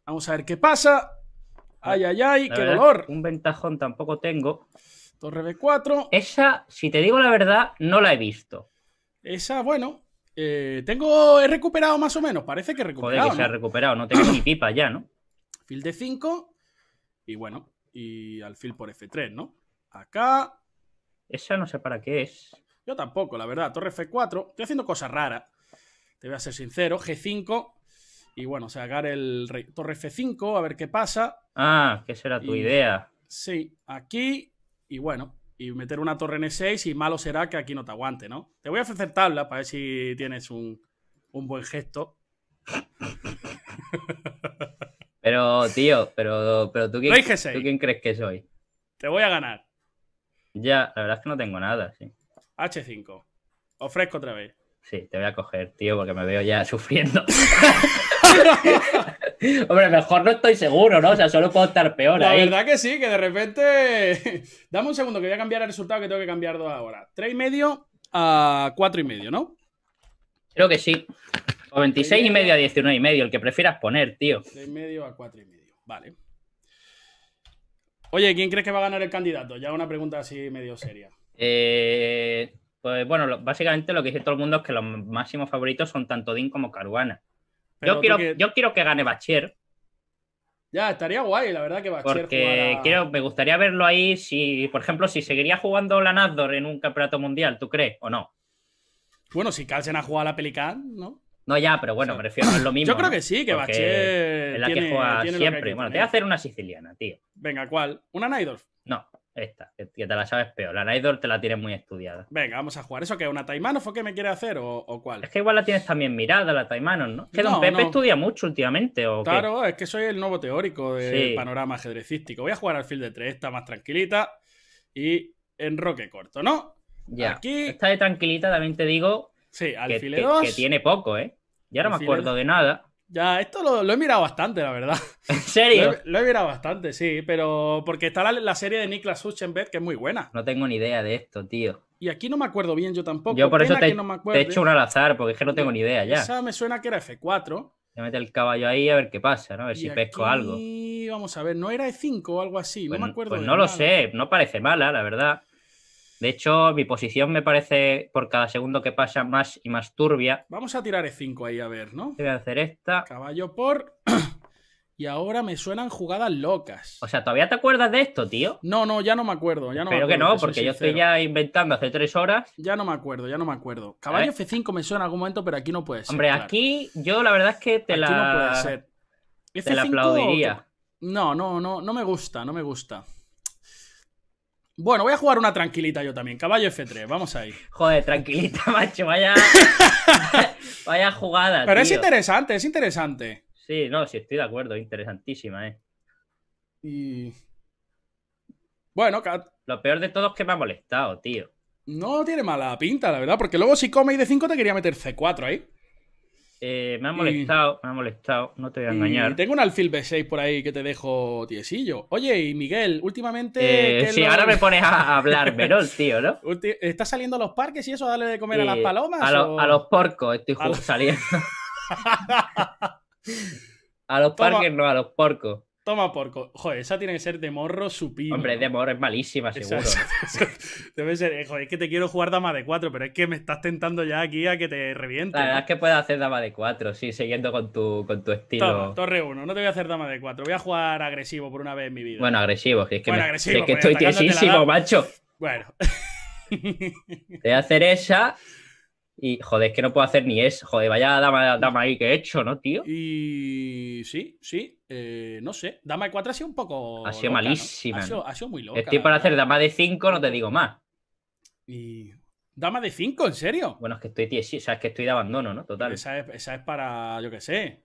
A: Vamos a ver qué pasa. Ay, ay, ay, qué dolor. Un ventajón tampoco tengo. Torre B4. Esa, si te digo la verdad, no la he visto. Esa, bueno. Eh, tengo. He recuperado más o menos. Parece que he recuperado. Joder, que se ha
B: recuperado. No tengo ni pipa ya, ¿no?
A: Fil de 5. Y bueno, y alfil por
B: F3, ¿no?
A: Acá. Esa no sé para qué es. Yo tampoco, la verdad. Torre F4. Estoy haciendo cosas raras. Te voy a ser sincero. G5. Y bueno, sacar el rey. Torre F5, a ver qué pasa.
B: Ah, que será tu idea.
A: Sí, aquí. Y bueno, y meter una torre en E6 y malo será que aquí no te aguante, ¿no? Te voy a ofrecer tabla para ver si tienes un, un buen gesto.
B: <laughs> Pero, tío, pero, pero tú, quién, crees que soy?
A: Te voy a ganar.
B: Ya, la verdad es que no tengo nada, sí.
A: H5. Ofrezco otra vez.
B: Sí, te voy a coger, tío, porque me veo ya <laughs> sufriendo. <laughs> Hombre, mejor no estoy seguro, ¿no? O sea, solo puedo estar peor. La verdad que sí, que
A: de repente. <laughs> Dame un segundo, que voy a cambiar el resultado que tengo que cambiar dos ahora. Tres y medio
B: a cuatro y medio, ¿no? Creo que sí. O 26 y medio a 19 y medio, el que prefieras poner, tío. y
A: medio a 4 y medio, vale. Oye, ¿quién crees que va a ganar el candidato? Ya una pregunta así medio seria.
B: Eh, pues bueno, básicamente lo que dice todo el mundo es que los máximos favoritos son tanto Dean como Caruana. yo quiero, que... yo quiero que gane Bacher.
A: Ya, estaría guay, la verdad que Bacher Porque
B: me gustaría verlo ahí si, por ejemplo, si seguiría jugando la Nazdor en un campeonato mundial, ¿tú crees o no? Bueno, si Carlsen ha jugado a la Pelican, ¿no? No, ya, pero bueno, prefiero lo <clears throat> mismo. Yo creo que sí, que Bache... Es la que juega siempre. bueno, te voy a hacer una siciliana, tío. Venga, ¿cuál? ¿Una Naidorf? No, esta, que, te la sabes peor. La Naidorf te la tienes muy estudiada.
A: Venga, vamos a jugar. ¿Eso qué? ¿Una Taimano fue que me quiere hacer o, cuál? Es
B: que igual la tienes también mirada, la Taimano, ¿no? Que Don Pepe estudia mucho últimamente. ¿o claro,
A: es que soy el nuevo teórico del panorama ajedrecístico. Voy a jugar al fil de 3, está más tranquilita y en roque corto, ¿no? Ya. Aquí... está de
B: tranquilita también te digo. Sí, 2. que tiene poco, ¿eh? Ya no me acuerdo de nada.
A: Ya, esto lo, he mirado bastante, la verdad. <laughs> ¿En serio? Lo, he, mirado bastante, sí, pero porque
B: está la, serie de Niklas Huchenberg, que es muy buena. No tengo ni idea de esto, tío.
A: Y aquí no me acuerdo bien yo
B: tampoco. Yo por eso te, he hecho un al azar, porque es que no tengo ni idea ya. Esa
A: me suena que era F4.
B: le mete el caballo ahí a ver qué pasa, ¿no? A ver si pesco algo.
A: Vamos a ver, no era E5 o algo así, no pues me acuerdo. Pues no lo
B: sé, no parece mala, la verdad. De hecho, mi posición me parece por cada segundo que pasa más y más turbia.
A: Vamos a tirar E5 ahí a ver, ¿no? Voy a hacer esta. Caballo por. <clears throat> y ahora me suenan jugadas locas.
B: O sea, ¿todavía te acuerdas de esto, tío? No, no, ya no me acuerdo. Ya no Pero que no, porque yo estoy ya inventando hace tres horas. Ya no me
A: acuerdo, ya no me acuerdo. Caballo F5 me suena en algún momento, pero aquí no puede ser. Hombre, aquí yo la verdad es que te aquí no puede ser.
B: te la aplaudiría.
A: No, no, no, no me gusta, no me gusta. Bueno, voy a jugar una tranquilita yo también. Caballo F3, vamos ahí. Joder,
B: tranquilita, <laughs> macho. Vaya. <laughs> vaya jugada. Pero es
A: interesante, es interesante.
B: Sí, no, sí, estoy de acuerdo. Interesantísima, eh. Y. Bueno, Kat. Lo peor de todo es que me ha molestado, tío. No tiene mala pinta,
A: la verdad, porque luego si come y de 5 te quería meter C4 ahí. Eh, me ha molestado, me ha molestado, no te voy a engañar. tengo un alfil B6 por ahí que te dejo tiesillo. Oye, y Miguel, últimamente. Si eh, sí, ahora me pones a hablar, Verol, tío, ¿no? <laughs> ¿Estás saliendo a los parques y eso dale darle de comer a las eh, palomas? A, los
B: porcos estoy justo saliendo. <laughs> <laughs> a los parques, no, a los porcos.
A: Toma porco. Joder, esa tiene que ser de morro
B: supino. Hombre, de morro es malísima, seguro.
A: <laughs> Debe ser, eh, joder, es que te quiero jugar dama de 4, pero es
B: que me estás tentando ya aquí a que te reviente. La verdad es que puedes hacer dama de 4, sí, siguiendo con tu, con tu estilo.
A: torre 1, no te voy a hacer dama de 4, voy a jugar agresivo por una vez en mi vida. Bueno, agresivo, es que, bueno, agresivo, es que pues, estoy tiesísimo, macho. Bueno.
B: te voy a hacer esa <laughs> Y joder, es que no puedo hacer ni eso. Joder, vaya dama, dama ahí que he hecho, ¿no, tío?
A: Y sí, sí. Eh, no sé. Dama de 4 ha sido un poco. Ha sido malísima. Ha, sido,
B: muy loca. Estoy para hacer dama de 5, no te digo más. Y. Dama de 5, ¿en serio? Bueno, es que estoy, tío, o sea, es que estoy de abandono, ¿no? Total. Esa es, para, yo qué sé.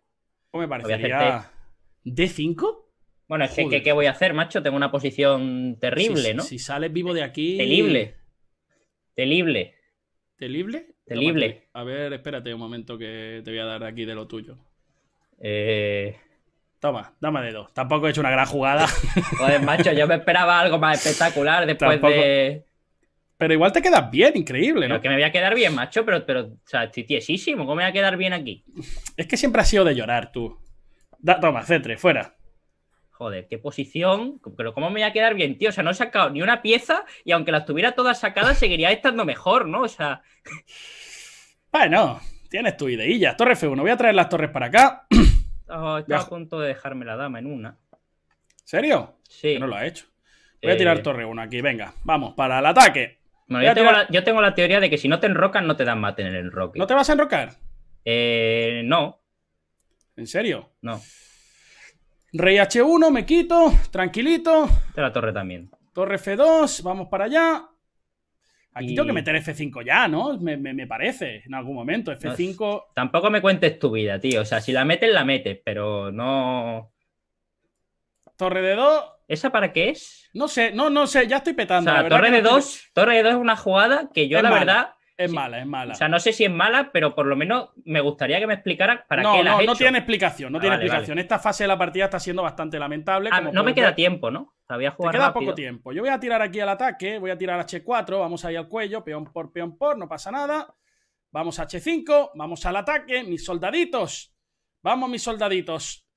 B: ¿Cómo me parecería? ¿D5? Bueno, es que ¿qué, voy a hacer, macho? Tengo una posición terrible, ¿no? Si sales vivo de aquí. Terrible Terrible
A: Terrible a ver, espérate un momento que te voy a dar aquí de lo tuyo. Eh, toma, dame de dos. Tampoco he hecho una gran jugada. <laughs> Joder, macho, yo me
B: esperaba algo más espectacular después de. Pero igual te quedas bien, increíble, ¿no? que me voy a quedar bien, macho, pero, pero o sea, estoy ¿Cómo me voy a quedar bien aquí? Es que siempre ha sido de llorar, tú. toma, c fuera joder, qué posición, pero ¿cómo me voy a quedar bien, tío? O sea, no he sacado ni una pieza y aunque las tuviera todas sacadas, seguiría estando mejor, ¿no? O sea.
A: Bueno, tienes tu ideilla. Torre F1, voy a traer las torres para acá. <clears throat>
B: Oh, estaba a punto de dejarme la dama en una. ¿En ¿Serio? Sí. no lo ha hecho. Voy a tirar eh. torre 1 aquí, venga, vamos, para el ataque. Bueno, yo, tengo la, teoría de que si no te enrocan, no te dan mate tener el enroque. ¿No te vas a enrocar? Eh, no. ¿En serio? No.
A: Rey H1, me quito, tranquilito. De la torre también. Torre F2, vamos para allá.
B: Aquí tengo que meter
A: F5 ya, ¿no? Me, parece, en algún momento. F5.
B: tampoco me cuentes tu vida, tío. O sea, si la metes, la metes, pero no. Torre de 2. ¿Esa para qué es? No sé, no, no sé, ya estoy petando. O sea, la torre de 2, torre de es una jugada que yo, la verdad, es mala, es mala. O sea, no sé si es mala, pero por lo menos me gustaría que me explicara para qué la No, no tiene explicación, no tiene explicación.
A: Esta fase de la partida está siendo bastante lamentable. Ah, no me queda
B: tiempo, ¿no? Sabía jugar queda poco tiempo.
A: Yo voy a tirar aquí al ataque, voy a tirar H4, vamos ahí al cuello, peón por peón por, no pasa nada. Vamos a H5, vamos al ataque, mis soldaditos. Vamos, mis soldaditos.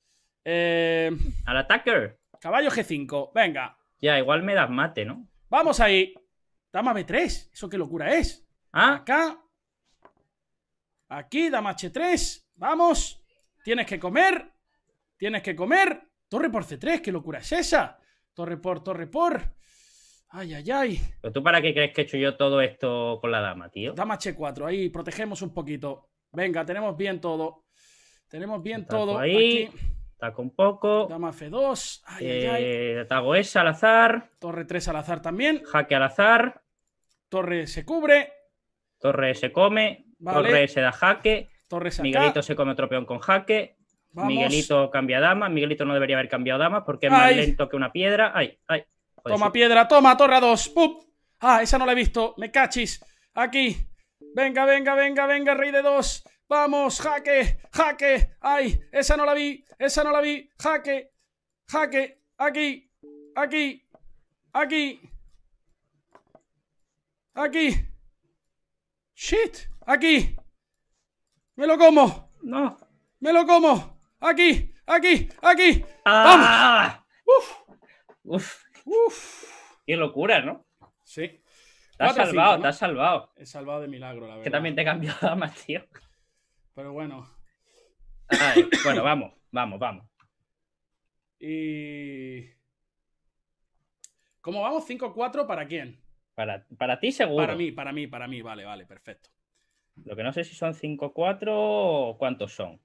A: Eh, al ataque. Caballo G5, venga. Ya, igual me das mate, ¿no? Vamos ahí. Dama B3, eso qué locura es. Acá. Aquí, dama H3. Vamos. Tienes que comer. Tienes que comer. Torre por C3, qué locura es esa. Torre por, torre por. Ay, ay, ay.
B: ¿Pero tú para qué crees que he hecho yo todo esto con la dama, tío?
A: Dama H4, ahí protegemos un poquito. Venga, tenemos bien todo. Tenemos bien todo. Ahí. Taco un poco. Dama F2. Ay, eh,
B: esa al azar. Torre 3 al azar también. Jaque al azar. Torre se cubre. Torre se come, Torre se da jaque, Miguelito se come otro con jaque, Miguelito cambia dama, Miguelito no debería haber cambiado damas porque es más lento que una piedra. Ay, ay. toma piedra, toma, torre a dos. Ah, esa no la he
A: visto. Me cachis. Aquí. Venga, venga, venga, venga, rey de dos. Vamos, jaque, jaque. Ay, esa no la vi, esa no la vi. Jaque, jaque. Aquí, aquí, aquí. Aquí. Shit, aquí. Me lo como. No. Me lo como. Aquí, aquí, aquí. Ah. Vamos. Uf. Uf.
B: Uf. Qué locura, ¿no? Sí.
A: Te has salvado, te has salvado. He salvado de milagro, la verdad. Que también
B: te he cambiado más, <laughs> tío. Pero bueno. Ay, bueno, vamos, vamos, vamos.
A: Y. ¿Cómo vamos? ¿5-4 para quién?
B: Para,
A: ti seguro. Para mí, para mí, para mí, vale, vale, perfecto.
B: Lo que no sé si son 5-4 o cuántos son.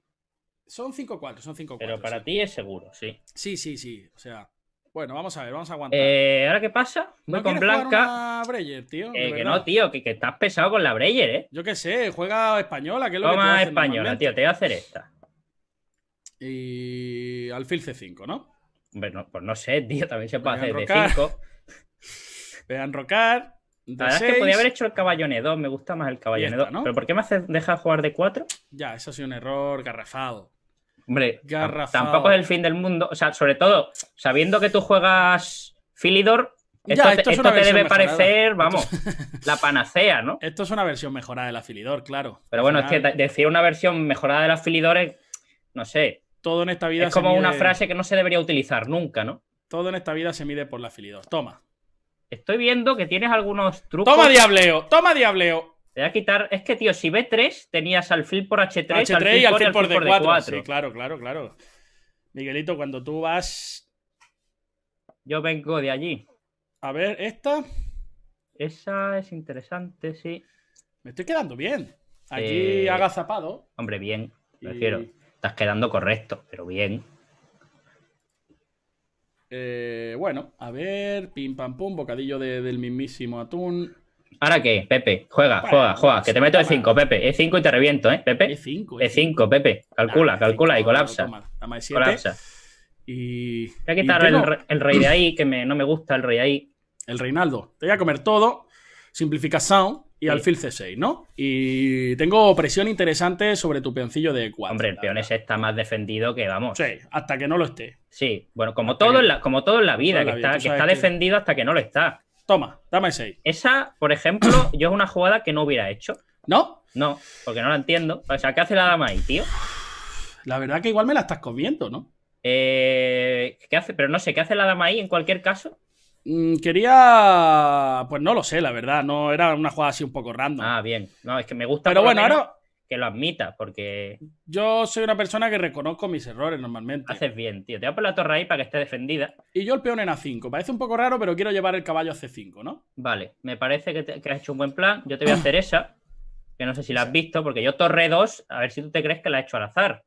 B: Son 5-4, son 5-4. Pero para ti es seguro, sí. Sí, sí, sí. O sea, bueno,
A: vamos a ver, vamos a aguantar.
B: Eh, ¿Ahora qué pasa? Voy ¿No con Blanca. Jugar
A: Breyer, tío, eh, que no,
B: tío, que, estás pesado con la Breyer, ¿eh? Yo qué sé, juega española, que es lo Toma que española, tío, te voy a hacer esta.
A: Y. Alfil C5, ¿no? Bueno, pues no sé, tío, también se puede hacer c 5
B: <laughs> Vean rocar. La verdad es que podía haber hecho el caballone 2, me gusta más el caballone 2. ¿no? Pero ¿por qué me haces dejar jugar de 4? Ya, eso ha sido un error garrafado. Hombre, garrafado. tampoco es el fin del mundo. O sea, sobre todo, sabiendo que tú juegas Filidor, esto, esto, te debe parecer, vamos, la panacea, ¿no? Esto es una versión mejorada del filidor, claro. Pero bueno, es que decir una versión mejorada del filidor es, no sé. Todo en esta vida. Es como una frase que no se debería utilizar nunca, ¿no? Todo en esta vida se mide por la filidor. Toma, Estoy viendo que tienes algunos trucos. Toma diableo, toma diableo. Te voy a quitar. Es que, tío, si B3 tenías alfil por H3, y alfil por, por D4. Sí,
A: claro, claro, claro. Miguelito, cuando tú vas. Yo vengo de allí. A ver, esta. Esa es interesante, sí. Me estoy quedando bien.
B: Aquí haga eh, agazapado. Hombre, bien, prefiero. refiero. Estás quedando correcto, pero bien.
A: Eh, bueno, a ver, pim pam pum, bocadillo del mismísimo atún.
B: ¿Ahora qué, Pepe? Juega, juega, juega. que te meto E5, Pepe. E5 y te reviento, ¿eh, Pepe? E5. E5, Pepe. Calcula, ah, calcula y colapsa. Y. Voy a quitar el, rey de ahí, que no me gusta el
A: rey ahí. El Reinaldo. Te voy a comer todo. Simplificación y alfil C6, ¿no?
B: Y tengo presión interesante sobre tu peoncillo de 4. Hombre, el peón ese está más defendido que vamos. Sí, hasta que no lo esté. Sí, bueno, como, todo, en la, como todo en la vida, que, está, defendido hasta que no lo está. Toma, dame 6. Esa, por ejemplo, <clears throat> yo es una jugada que no hubiera hecho. ¿No? No, porque no la entiendo. O sea, ¿qué hace la dama ahí, tío? La verdad que igual me la estás comiendo, ¿no? Eh, ¿Qué hace? Pero no sé, ¿qué hace la dama ahí en cualquier caso?
A: Mm, quería. Pues no lo sé, la verdad. No era una jugada así un poco random. Ah, bien. No, es que me gusta. Pero bueno, ahora. Que lo admita, porque. Yo soy una persona que reconozco mis
B: errores normalmente. Haces bien, tío. Te voy poner la torre ahí para que esté defendida. Y yo el peón en A5. Parece un poco raro, pero quiero llevar el caballo a C5, ¿no? Vale. Me parece que, has hecho un buen plan. Yo te voy a hacer esa. Que no sé si la has visto, porque yo torre 2. A ver si tú te crees que la he hecho al azar.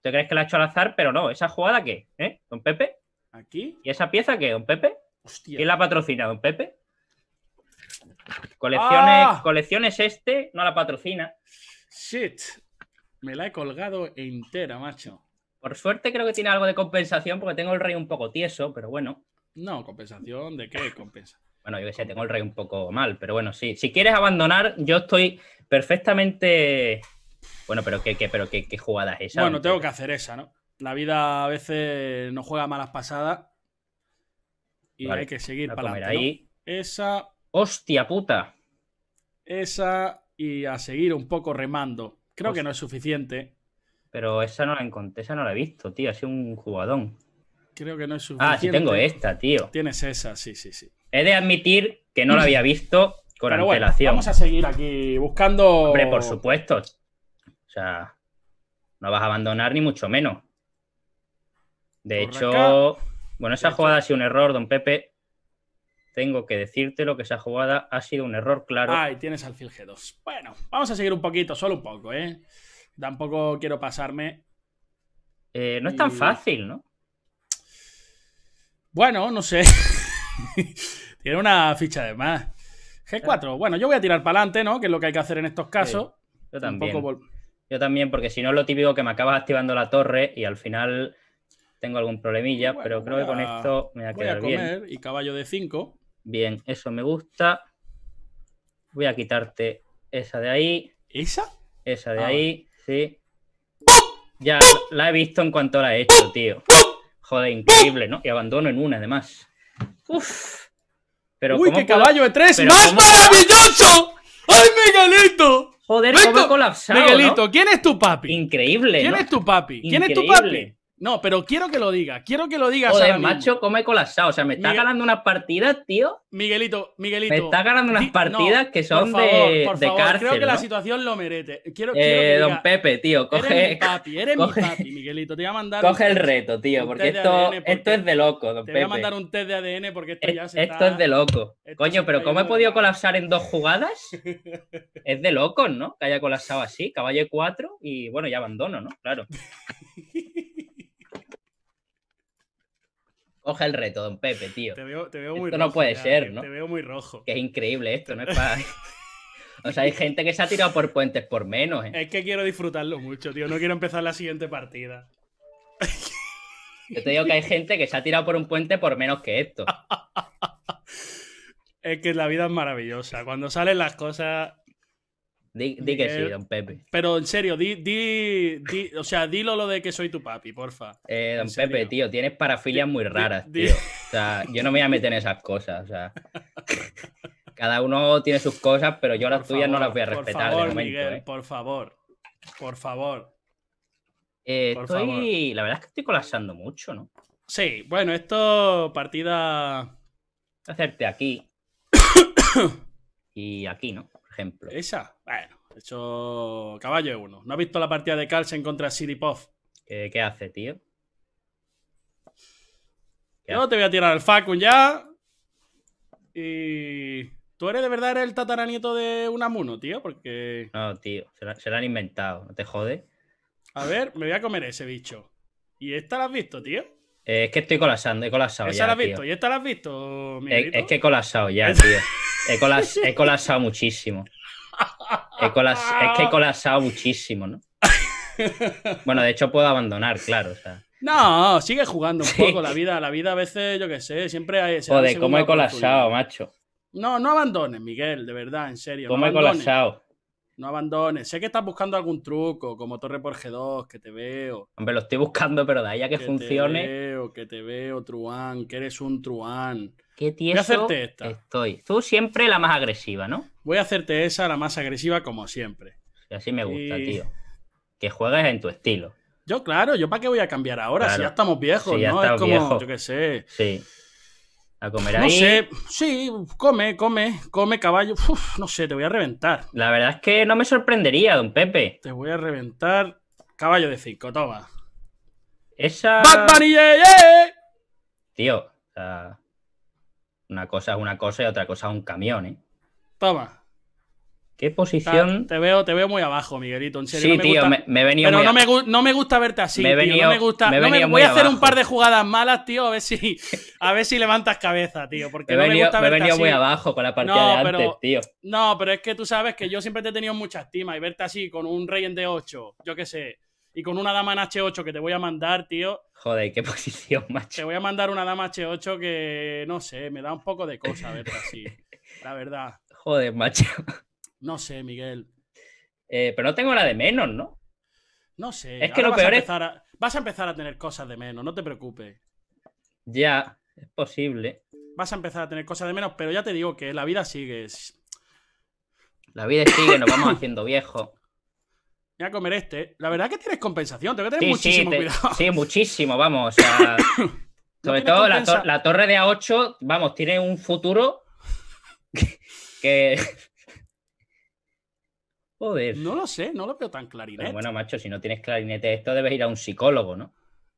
B: ¿Te crees que la he hecho al azar? Pero no, ¿esa jugada qué? ¿Eh? ¿Don Pepe? ¿Y esa pieza qué? don Pepe? Hostia. ¿Quién la patrocina? don Pepe? Colecciones, ah. colecciones este, no la patrocina. Shit. Me la he colgado entera, macho. Por suerte creo que tiene algo de compensación porque tengo el rey un poco tieso, pero bueno. No, compensación, ¿de qué compensa? Bueno, yo que sé, tengo el rey un poco mal, pero bueno, sí. Si quieres abandonar, yo estoy perfectamente. Bueno, pero qué, pero qué jugada es esa. Bueno,
A: tengo que hacer esa, ¿no? la vida a veces no juega malas pasadas
B: y hay que seguir para adelante. Ahí. Esa. ¡Hostia puta!
A: Esa y a seguir un poco remando. Creo que no es suficiente.
B: Pero esa no la encontré, esa no la he visto, tío. Ha sido un jugadón.
A: Creo que no es suficiente. Ah, sí tengo esta, tío. Tienes esa, sí, sí, sí.
B: He de admitir que no la había visto con antelación. vamos a
A: seguir aquí buscando. Hombre, por
B: supuesto. O sea, no vas a abandonar ni mucho menos. Pues de hecho, bueno, esa jugada ha sido un error, don Pepe. Tengo que decirte lo que esa jugada ha sido un error claro. Ah, y
A: tienes alfil G2. Bueno, vamos a seguir un poquito, solo un poco, ¿eh? Tampoco quiero pasarme. Eh, no es tan fácil, ¿no? Bueno, no sé. <laughs> Tiene una ficha de más. G4. Bueno, yo voy a tirar para adelante, ¿no? Que es lo que hay que hacer en estos casos. yo también.
B: Yo también, porque si no, lo típico que me acabas activando la torre y al final tengo algún problemilla, pero creo que con esto me va a quedar bien. Y caballo de 5. Bien, eso me gusta. Voy a quitarte esa de ahí. ¿Esa? Esa de ah, ahí, sí. Ya la he visto en cuanto la he hecho, tío. Joder, increíble, ¿no? Y abandono en una, además. Uf. Pero Uy, qué caballo de tres. ¡Más maravilloso! ¡Ay, Miguelito! Joder, ¿cómo colapsado? Miguelito,
A: ¿quién es tu papi? Increíble. ¿Quién es tu papi? ¿Quién es tu papi? No, pero quiero que lo diga, quiero que lo diga. Joder, macho, ¿cómo he colapsado. O sea, me está ganando unas partidas, tío. Miguelito, Miguelito. Me está ganando unas partidas que son de, cárcel, Creo que la situación lo merece. Quiero, eh, que don Pepe, tío, coge. Eres mi papi, eres coge, mi papi, Miguelito. Te voy a mandar. Coge el reto,
B: tío, porque esto, esto es de loco, don Pepe. Te voy a mandar un test de ADN porque esto es, ya se Esto es de loco. Coño, pero ¿cómo he podido colapsar en dos jugadas? <laughs> es de locos, ¿no? Que haya colapsado así, caballo cuatro y bueno, ya abandono, ¿no? Claro. <laughs> Coge el reto, don Pepe, tío. Te
A: veo, esto no puede ser, ¿no? Te
B: veo muy rojo. es increíble esto, no es para... <laughs> <laughs> O sea, hay gente que se ha tirado por puentes por menos. ¿eh? Es
A: que quiero disfrutarlo mucho, tío. No quiero empezar la siguiente
B: partida. Yo te digo que hay gente que se ha tirado por un puente por menos que esto. <laughs> es que la vida es maravillosa. Cuando salen las cosas, Di, que sí, don Pepe.
A: Pero en serio, di, di, o sea, dilo lo de que soy tu papi, porfa.
B: Eh, don Pepe, tío, tienes parafilias muy raras, tío. O sea, yo no me voy a meter en esas cosas, o sea. Cada uno tiene sus cosas, pero yo las tuyas no las voy a respetar. Por favor, Miguel, eh.
A: por favor. Por favor.
B: Eh, estoy. Favor. La verdad es que estoy colapsando mucho, ¿no? Sí, bueno, esto partida. Hacerte aquí. <coughs> y aquí, ¿no?
A: ¿Esa? Bueno, hecho caballo de uno. ¿No has visto la partida de Carlsen contra Siripov? ¿Qué, ¿Qué, hace, tío? No, Yo te voy a tirar el Facun ya. Y. ¿Tú eres de verdad el tataranieto de Unamuno,
B: tío? Porque. No, tío, se lo, han inventado, no te jode.
A: A ver, me voy a comer ese bicho. ¿Y esta la has visto, tío?
B: Eh, es que estoy colapsando, he colapsado. ¿Esa la has visto? ¿Y
A: esta la has visto? Es, es,
B: que he colapsado ya, <laughs> tío. He, colasado colapsado muchísimo. es que he colapsado muchísimo, ¿no? Bueno, de hecho puedo abandonar, claro.
A: No, sigue jugando un poco la vida. La vida a veces, yo qué sé, siempre hay... Joder, cómo he colapsado, macho. No, no abandones, Miguel, de verdad, en serio. ¿Cómo he colapsado? No abandones. Sé que estás buscando algún truco, como Torre por G2, que te veo.
B: Hombre, lo estoy buscando, pero de ahí a que, que funcione. Te
A: veo, que te veo, Truán, que eres un Truán.
B: Qué tienes? Estoy. Tú siempre la más agresiva, ¿no? Voy a hacerte esa, la
A: más agresiva, como siempre. Y así me gusta, tío.
B: Que juegues en tu estilo.
A: Yo, claro, yo para qué voy a cambiar ahora, si ya estamos viejos, ¿no? Es como, yo
B: qué sé. Sí a comer ahí. No sé,
A: sí, come, come, come caballo. no sé, te voy a reventar.
B: La verdad es que no me sorprendería, don Pepe.
A: Te voy a reventar caballo de cinco, toma.
B: Esa. Tío, una cosa es una cosa y otra cosa es un camión, ¿eh? Toma. ¿Qué posición?
A: Te veo, te veo muy abajo, Miguelito. En serio, sí, tío, me, he venido muy no, me no me gusta verte así, me he venido, No me gusta. Voy a hacer un par de jugadas malas, tío, a ver si, a ver si levantas cabeza, tío. Porque me no me gusta verte he venido muy abajo con la partida no, de pero, antes, tío. No, pero es que tú sabes que yo siempre te he tenido mucha estima y verte así con un rey en D8, yo qué sé, y con una dama en H8 que te voy a mandar, tío.
B: Joder, qué <laughs> posición, macho.
A: Te voy a mandar una dama H8 que, no sé, me da un poco de cosa verte así. la verdad.
B: Joder, macho. No sé, Miguel. Eh, pero no tengo la de menos, ¿no? No sé. Es que lo peor es.
A: vas a empezar a tener cosas de menos, no te preocupes.
B: Ya, es posible.
A: Vas a empezar a tener cosas de menos, pero ya te digo que la vida sigue.
B: La vida sigue, nos vamos haciendo viejo
A: Voy a comer este. La verdad es que tienes compensación, tengo que tener muchísimo cuidado.
B: Sí, muchísimo, vamos. <coughs> sobre todo la, la, torre de A8, vamos, tiene un futuro que, Joder. No lo sé, no lo veo tan clarinete. bueno, macho, si no tienes clarinete esto, debes ir a un psicólogo, ¿no?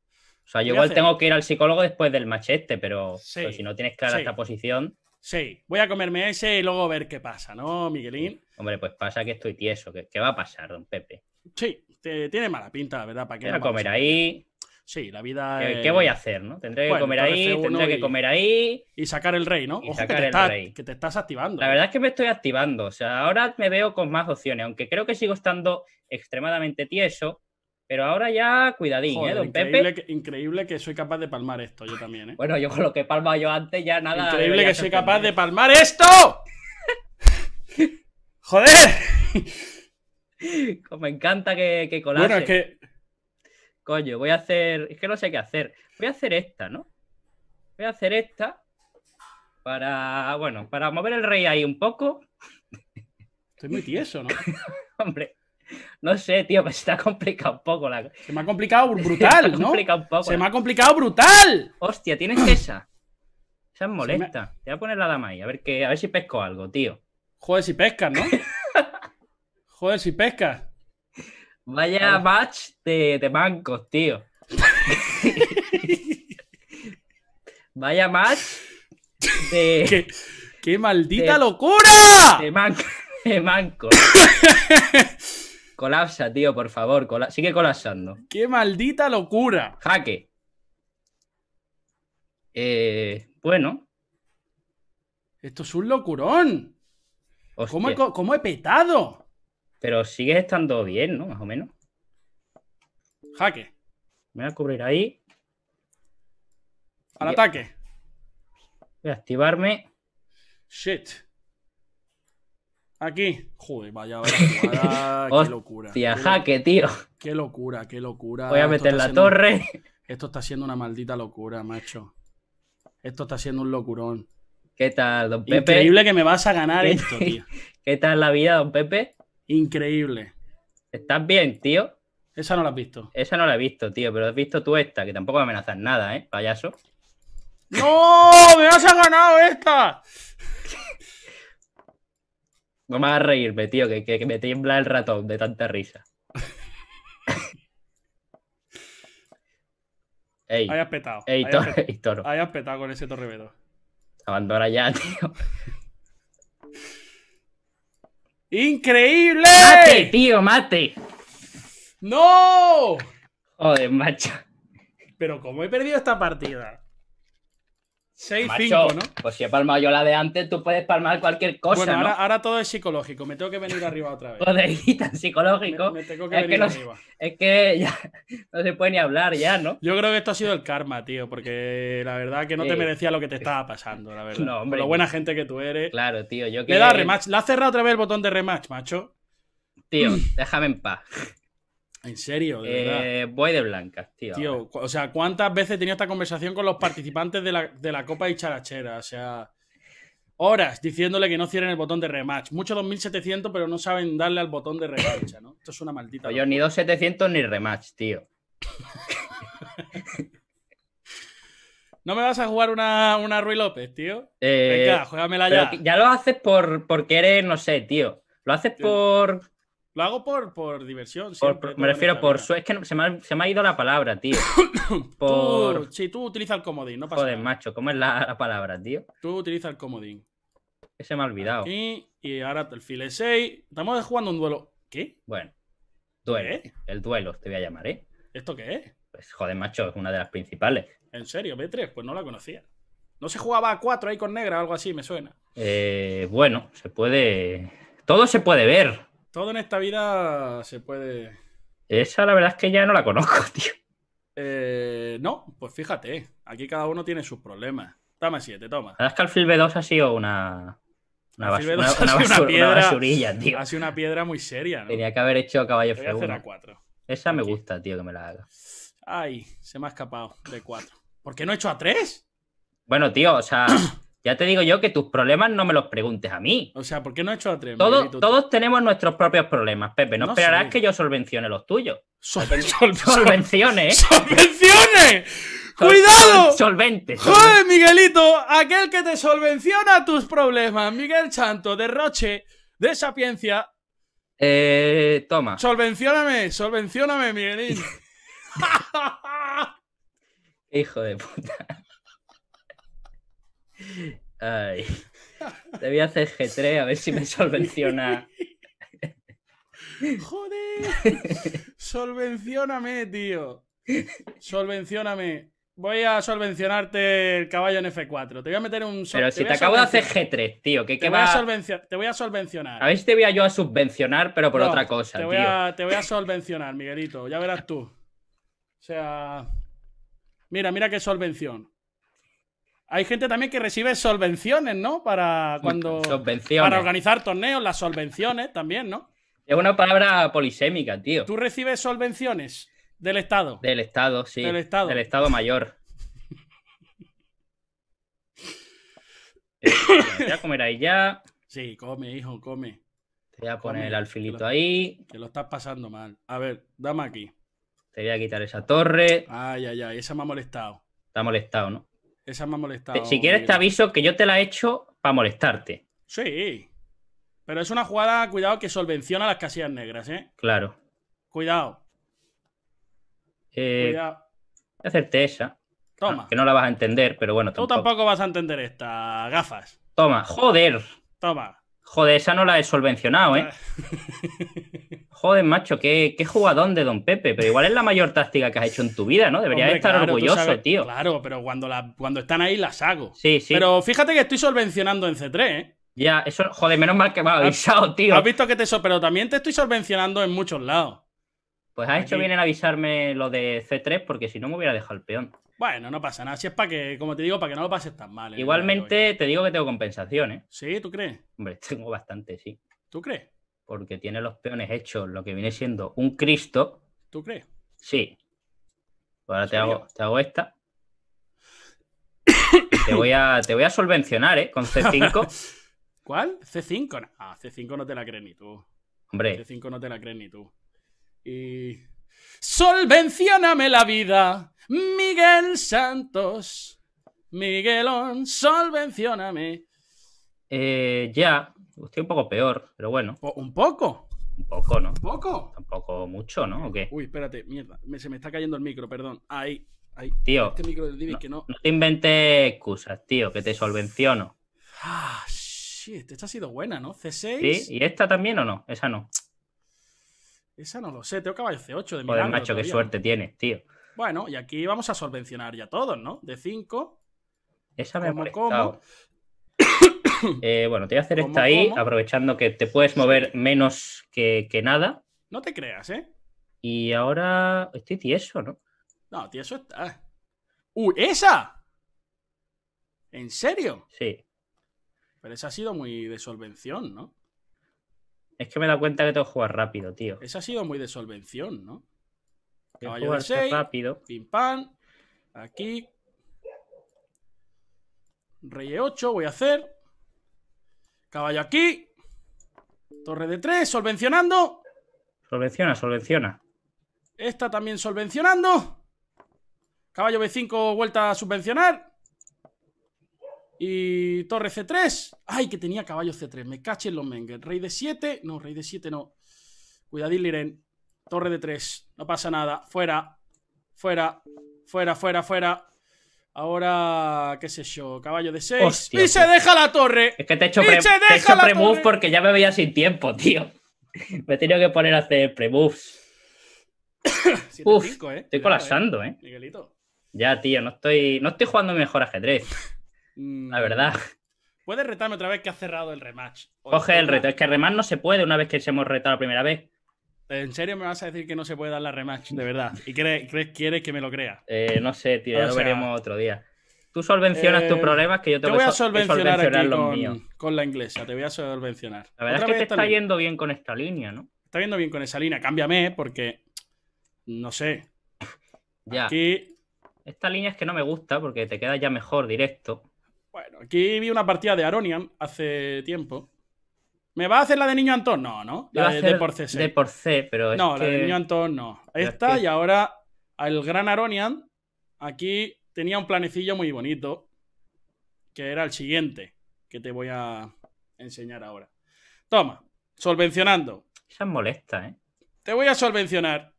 B: O sea, yo igual tengo que ir al psicólogo después del machete, pero, si no tienes clara esta posición. Sí, voy a comerme ese y luego ver qué pasa, ¿no, Miguelín? Hombre, pues pasa que estoy tieso. ¿Qué, va a pasar, don Pepe?
A: Sí, te, tiene mala pinta, verdad, para qué. Voy a comer ahí, Sí, la vida. ¿Qué, voy a hacer? ¿no? Tendré que comer ahí, tendré que comer
B: ahí. Y sacar el rey, ¿no? sacar que, te el estás, rey. que te estás activando. La ¿eh? verdad es que me estoy activando. O sea, ahora me veo con más opciones, aunque creo que sigo estando extremadamente tieso. Pero ahora ya, cuidadín, ¿eh, don Pepe?
A: increíble que soy capaz de palmar esto yo también, ¿eh? Bueno, yo con lo que
B: he palmado yo antes ya nada. Increíble que soy capaz de palmar esto. <laughs> ¡Joder! <laughs> Pues me encanta que, que Bueno, es que oye voy a hacer, es que no sé qué hacer, voy a hacer esta, ¿no? Voy a hacer esta para, bueno, para mover el rey ahí un poco. Estoy muy tieso, ¿no? <laughs> Hombre, no sé, tío, se está complicado un poco la... Se me ha complicado brutal, Se complicado ¿no? Se me ha complicado brutal. Hostia, tienes esa. Esa es molesta. Te voy a poner la dama ahí, a ver, que, a ver si pesco algo, tío. Joder, si pescas, ¿no? <laughs> Joder, si pescas. Vaya match de, de tío. Vaya match de. <laughs> ¿Qué? maldita locura! De, mancos. de manco. <laughs> Colapsa, tío, por favor. sigue colapsando. ¡Qué maldita locura! Jaque. Eh, bueno. Esto es un locurón. ¿Cómo he, ¿Cómo he, petado? Pero sigues estando bien, ¿no? Más o menos. Jaque. Me voy a cubrir ahí. Al ataque. Voy a activarme. Shit. Aquí. Joder,
A: vaya, <laughs> qué locura. Hostia, jaque, tío. Qué locura, qué locura. Voy a meter la torre. Esto está siendo una maldita locura, macho. Esto está siendo un
B: locurón. ¿Qué tal, don Pepe? Increíble que me vas a ganar esto, <laughs> tío. ¿Qué tal la vida, don Pepe? Increíble. ¿Estás bien, tío? Esa no la has visto. Esa no la he visto, tío, pero has visto tú esta, que tampoco me amenazas nada, ¿eh, payaso?
A: ¡No! ¡Me has ganado esta!
B: No me a reírme, tío, que, que, me tiembla el ratón de tanta risa. <laughs> ey, hayas petado. Ey,
A: petado con ese torrevedo.
B: Abandona ya, tío. ¡Increíble! ¡Mate, tío, mate! ¡No! Joder, macho.
A: Pero ¿cómo he perdido esta partida? 6-5, ¿no?
B: Pues si he palmado yo la de antes, tú puedes palmar cualquier cosa. Bueno,
A: ahora, todo es psicológico, me tengo que venir
B: arriba otra vez. tan psicológico. Me, tengo que es venir arriba.
A: Es que ya <laughs> no se puede ni hablar ya, ¿no? Yo creo que esto ha sido el karma, tío, porque la verdad que no te merecía lo que te estaba pasando,
B: la verdad. No, hombre. Por lo buena gente que tú eres. Claro, tío, yo que. da rematch,
A: ¿La has cerrado otra vez el botón de rematch, macho.
B: Tío, <clears throat> déjame en paz. En serio, de verdad. Eh, voy de blancas, tío.
A: o sea, ¿cuántas veces he tenido esta conversación con los participantes de la, Copa y Charachera? O sea, horas diciéndole que no cierren el botón de rematch. Muchos 2700, pero no saben darle al botón de rematch, ¿no? Esto es una maldita.
B: Oye, ni 2700 ni rematch, tío. <laughs> ¿No me vas a jugar
A: una, una López, tío?
B: Eh, Venga, juégamela ya. ya lo haces por, porque eres, no sé, tío. Lo haces por
A: lo hago por, por diversión. me refiero
B: por su. Es que se me, ha, ido la palabra, tío. <coughs> por...
A: Tú, tú utilizas el comodín, no pasa Joder,
B: macho, ¿cómo es la, palabra,
A: tío? Tú utilizas el comodín. Ese me ha olvidado. y ahora el file 6. Estamos jugando un duelo. ¿Qué? Bueno. Duelo. El duelo, te voy a llamar, ¿eh? ¿Esto qué es?
B: Pues joder, macho, es una de las principales.
A: ¿En serio? ¿B3? Pues no la conocía. ¿No se jugaba a 4 ahí con negra o algo así? Me suena.
B: Eh, bueno, se puede. Todo se puede ver.
A: Todo en esta vida se puede.
B: Esa la verdad es que ya no la conozco, <laughs> tío.
A: Eh, no, pues fíjate, aquí cada uno tiene sus problemas. Toma siete, toma.
B: La verdad es que Alfil B2 ha sido una. Una, piedra, una tío. Ha sido una
A: piedra muy seria, ¿no? Tenía
B: que haber hecho caballo a hacer a 4. Esa me gusta, tío, que me la haga.
A: Ay, se me ha escapado de cuatro.
B: ¿Por qué no he hecho a tres? Bueno, tío, o sea, <coughs> Ya te digo yo que tus problemas no me los preguntes a mí. O sea, ¿por qué no he hecho a Todos, tenemos nuestros propios problemas, Pepe. No, esperarás que yo solvencione los tuyos. Sol <laughs> ¡Solvencione! ¿eh? ¡Cuidado! Solvente. Joder,
A: Miguelito, aquel que te solvenciona tus problemas. Miguel Chanto, derroche de sapiencia. Eh, toma. Solvencióname, solvencióname, Miguelín.
B: <laughs> Hijo de puta. Ay. a hacer G3 a ver si me solvenciona. <laughs>
A: ¡Joder! Solvencioname, tío! ¡Solvencióname! Voy a solvencionarte el caballo en F4. Te voy a meter un. Pero si te, acabo de hacer
B: G3, tío. Que, te, va...
A: voy a te voy a solvencionar.
B: A ver si te voy a yo a subvencionar, pero por otra cosa. Te voy, tío. A...
A: te voy a solvencionar, Miguelito. Ya verás tú. O sea. Mira, mira qué solvención. Hay gente también que recibe solvenciones, ¿no? Para cuando para organizar torneos, las solvenciones también,
B: ¿no? Es una palabra polisémica, tío. ¿Tú recibes solvenciones del Estado? Del Estado, sí. Del Estado. Del Estado mayor.
A: ya <coughs> eh, voy a comer ahí ya. Sí, come, hijo, come. Te voy a poner el alfilito
B: ahí.
A: Que lo estás pasando mal. A ver, dame aquí. Te voy a quitar esa torre. Ay, ay, ay, esa me ha molestado. Está molestado, ¿no? Esa molestado. Si quieres, te
B: aviso que yo te la he hecho para molestarte.
A: Sí. Pero es una jugada, cuidado, que solvenciona las casillas negras, ¿eh? Claro. Cuidado.
B: Eh, cuidado. hacerte esa. Toma. Que no la vas a entender, pero bueno. Tú tampoco,
A: vas a entender esta. Gafas.
B: Toma. Joder. Toma. Joder, esa no la he solvencionado, ¿eh? <laughs> Joder, macho, qué, qué jugadón de Don Pepe, pero igual es la mayor táctica que has hecho en tu vida, ¿no? Deberías estar orgulloso, tío.
A: Claro, pero cuando, la, cuando están ahí las hago. Sí, sí. Pero fíjate que estoy solvencionando en C3, ¿eh?
B: Ya, eso, joder, menos mal que me has avisado, tío. Has
A: visto que te so, pero
B: también te estoy solvencionando en muchos lados. Pues has hecho bien en avisarme lo de C3, porque si no me hubiera dejado el peón.
A: Bueno, no pasa nada. Si es para que, como te digo, para que no lo pases tan mal. ¿eh?
B: Igualmente, te digo que tengo compensación, ¿eh? ¿Sí? ¿Tú crees? Hombre, <laughs> tengo bastante, sí. ¿Tú crees? porque tiene los peones hechos lo que viene siendo un Cristo. ¿Tú crees? Sí. Pues ahora te hago, te esta. te, voy a, te voy a solvencionar, ¿eh? Con C5.
A: <laughs> ¿Cuál? C5. Ah, C5 no te la crees ni tú. Hombre. C5 no te la crees ni tú. Y. Solvencióname la vida, Miguel Santos. Miguelón, solvencióname. Eh, ya, Estoy un poco peor, pero bueno. ¿Un poco? Un poco, ¿no? ¿Un poco?
B: Tampoco mucho, ¿no? ¿O qué?
A: Uy, espérate, mierda. se me está cayendo el micro, perdón. Ahí, ahí. Tío. Este micro del no, que no.
B: te inventes excusas, tío, que te solvenciono.
A: Ah, shit. Esta ha sido buena, ¿no? C6. Sí,
B: ¿y esta también o no? Esa no.
A: Esa no lo sé. Tengo caballo C8 de mi Joder, macho, qué suerte
B: tienes, tío.
A: Bueno, y aquí vamos a solvencionar ya todos, ¿no? De 5.
B: Esa me como, como. <coughs> Eh, bueno, te voy a hacer esta ahí, aprovechando que te puedes mover menos que, nada.
A: No te creas, ¿eh?
B: Y ahora estoy tieso, ¿no?
A: No, tieso está. ¡Uh, esa! ¿En serio? Sí. Pero esa ha sido muy de solvención, ¿no?
B: Es que me da cuenta que tengo que jugar rápido, tío.
A: Esa ha sido muy de solvención, ¿no? Caballo a rápido. Pim pam. Aquí, Rey E8, voy a hacer. Caballo aquí. Torre de 3, solvencionando.
B: Solvenciona, solvenciona.
A: Esta también solvencionando. Caballo B5, vuelta a subvencionar. Y torre C3. Ay, que tenía caballo C3. Me cachen los mengues. Rey de 7. No, rey de 7 no. Cuidadín, Liren. Torre de 3. No pasa nada. Fuera. Fuera. Fuera, fuera, fuera. Ahora, qué sé yo, caballo de 6. ¡Y se pues, deja la torre!
B: Es que te he hecho, pre he porque ya me veía sin tiempo, tío. <laughs> Me he tenido que poner a hacer pre-moves. <coughs> Uf, eh. estoy eh, colapsando, eh. Miguelito. Ya, tío, no estoy, no estoy jugando mejor ajedrez. Mm. la verdad.
A: Puedes retarme otra vez que ha cerrado el rematch. Coge el reto. Es
B: que el rematch no se puede una vez que se hemos retado la primera vez.
A: ¿En serio me vas a decir que no se puede dar la rematch, de verdad? ¿Y crees, crees quieres que me lo crea?
B: Eh, no sé, tío, ya lo veremos otro día. Tú solvencionas tus eh, problemas que yo te voy a solvencionar, aquí
A: con, la inglesa, te voy a solvencionar. La verdad es que te está yendo bien con esta
B: línea, ¿no? Está yendo bien con esa línea, cámbiame porque, no sé. ya. Aquí... Esta línea es que no me gusta porque te queda ya mejor directo. Bueno, aquí vi una partida de Aronian hace tiempo
A: ¿Me va a hacer la de Niño Antón? No, ¿no? La de, por C. De por
B: C, pero. Es no, la de Niño Antón no.
A: Esta y ahora el gran Aronian. Aquí tenía un planecillo muy bonito. Que era el siguiente. Que te voy a enseñar ahora. Toma, solvencionando.
B: Esa es molesta, ¿eh?
A: Te voy a solvencionar.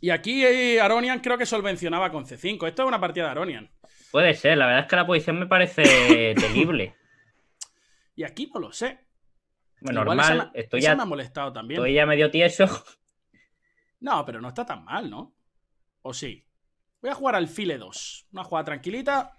A: Y aquí eh, Aronian creo que solvencionaba con C5. Esto es una partida de Aronian.
B: Puede ser, la verdad es que la posición me parece <laughs> terrible.
A: Y aquí no lo sé.
B: Bueno, normal. estoy ya, me ha molestado también. Estoy ya medio tieso. <laughs>
A: No, pero no está tan mal, ¿no? ¿O sí? Voy a jugar al File 2. Una jugada tranquilita,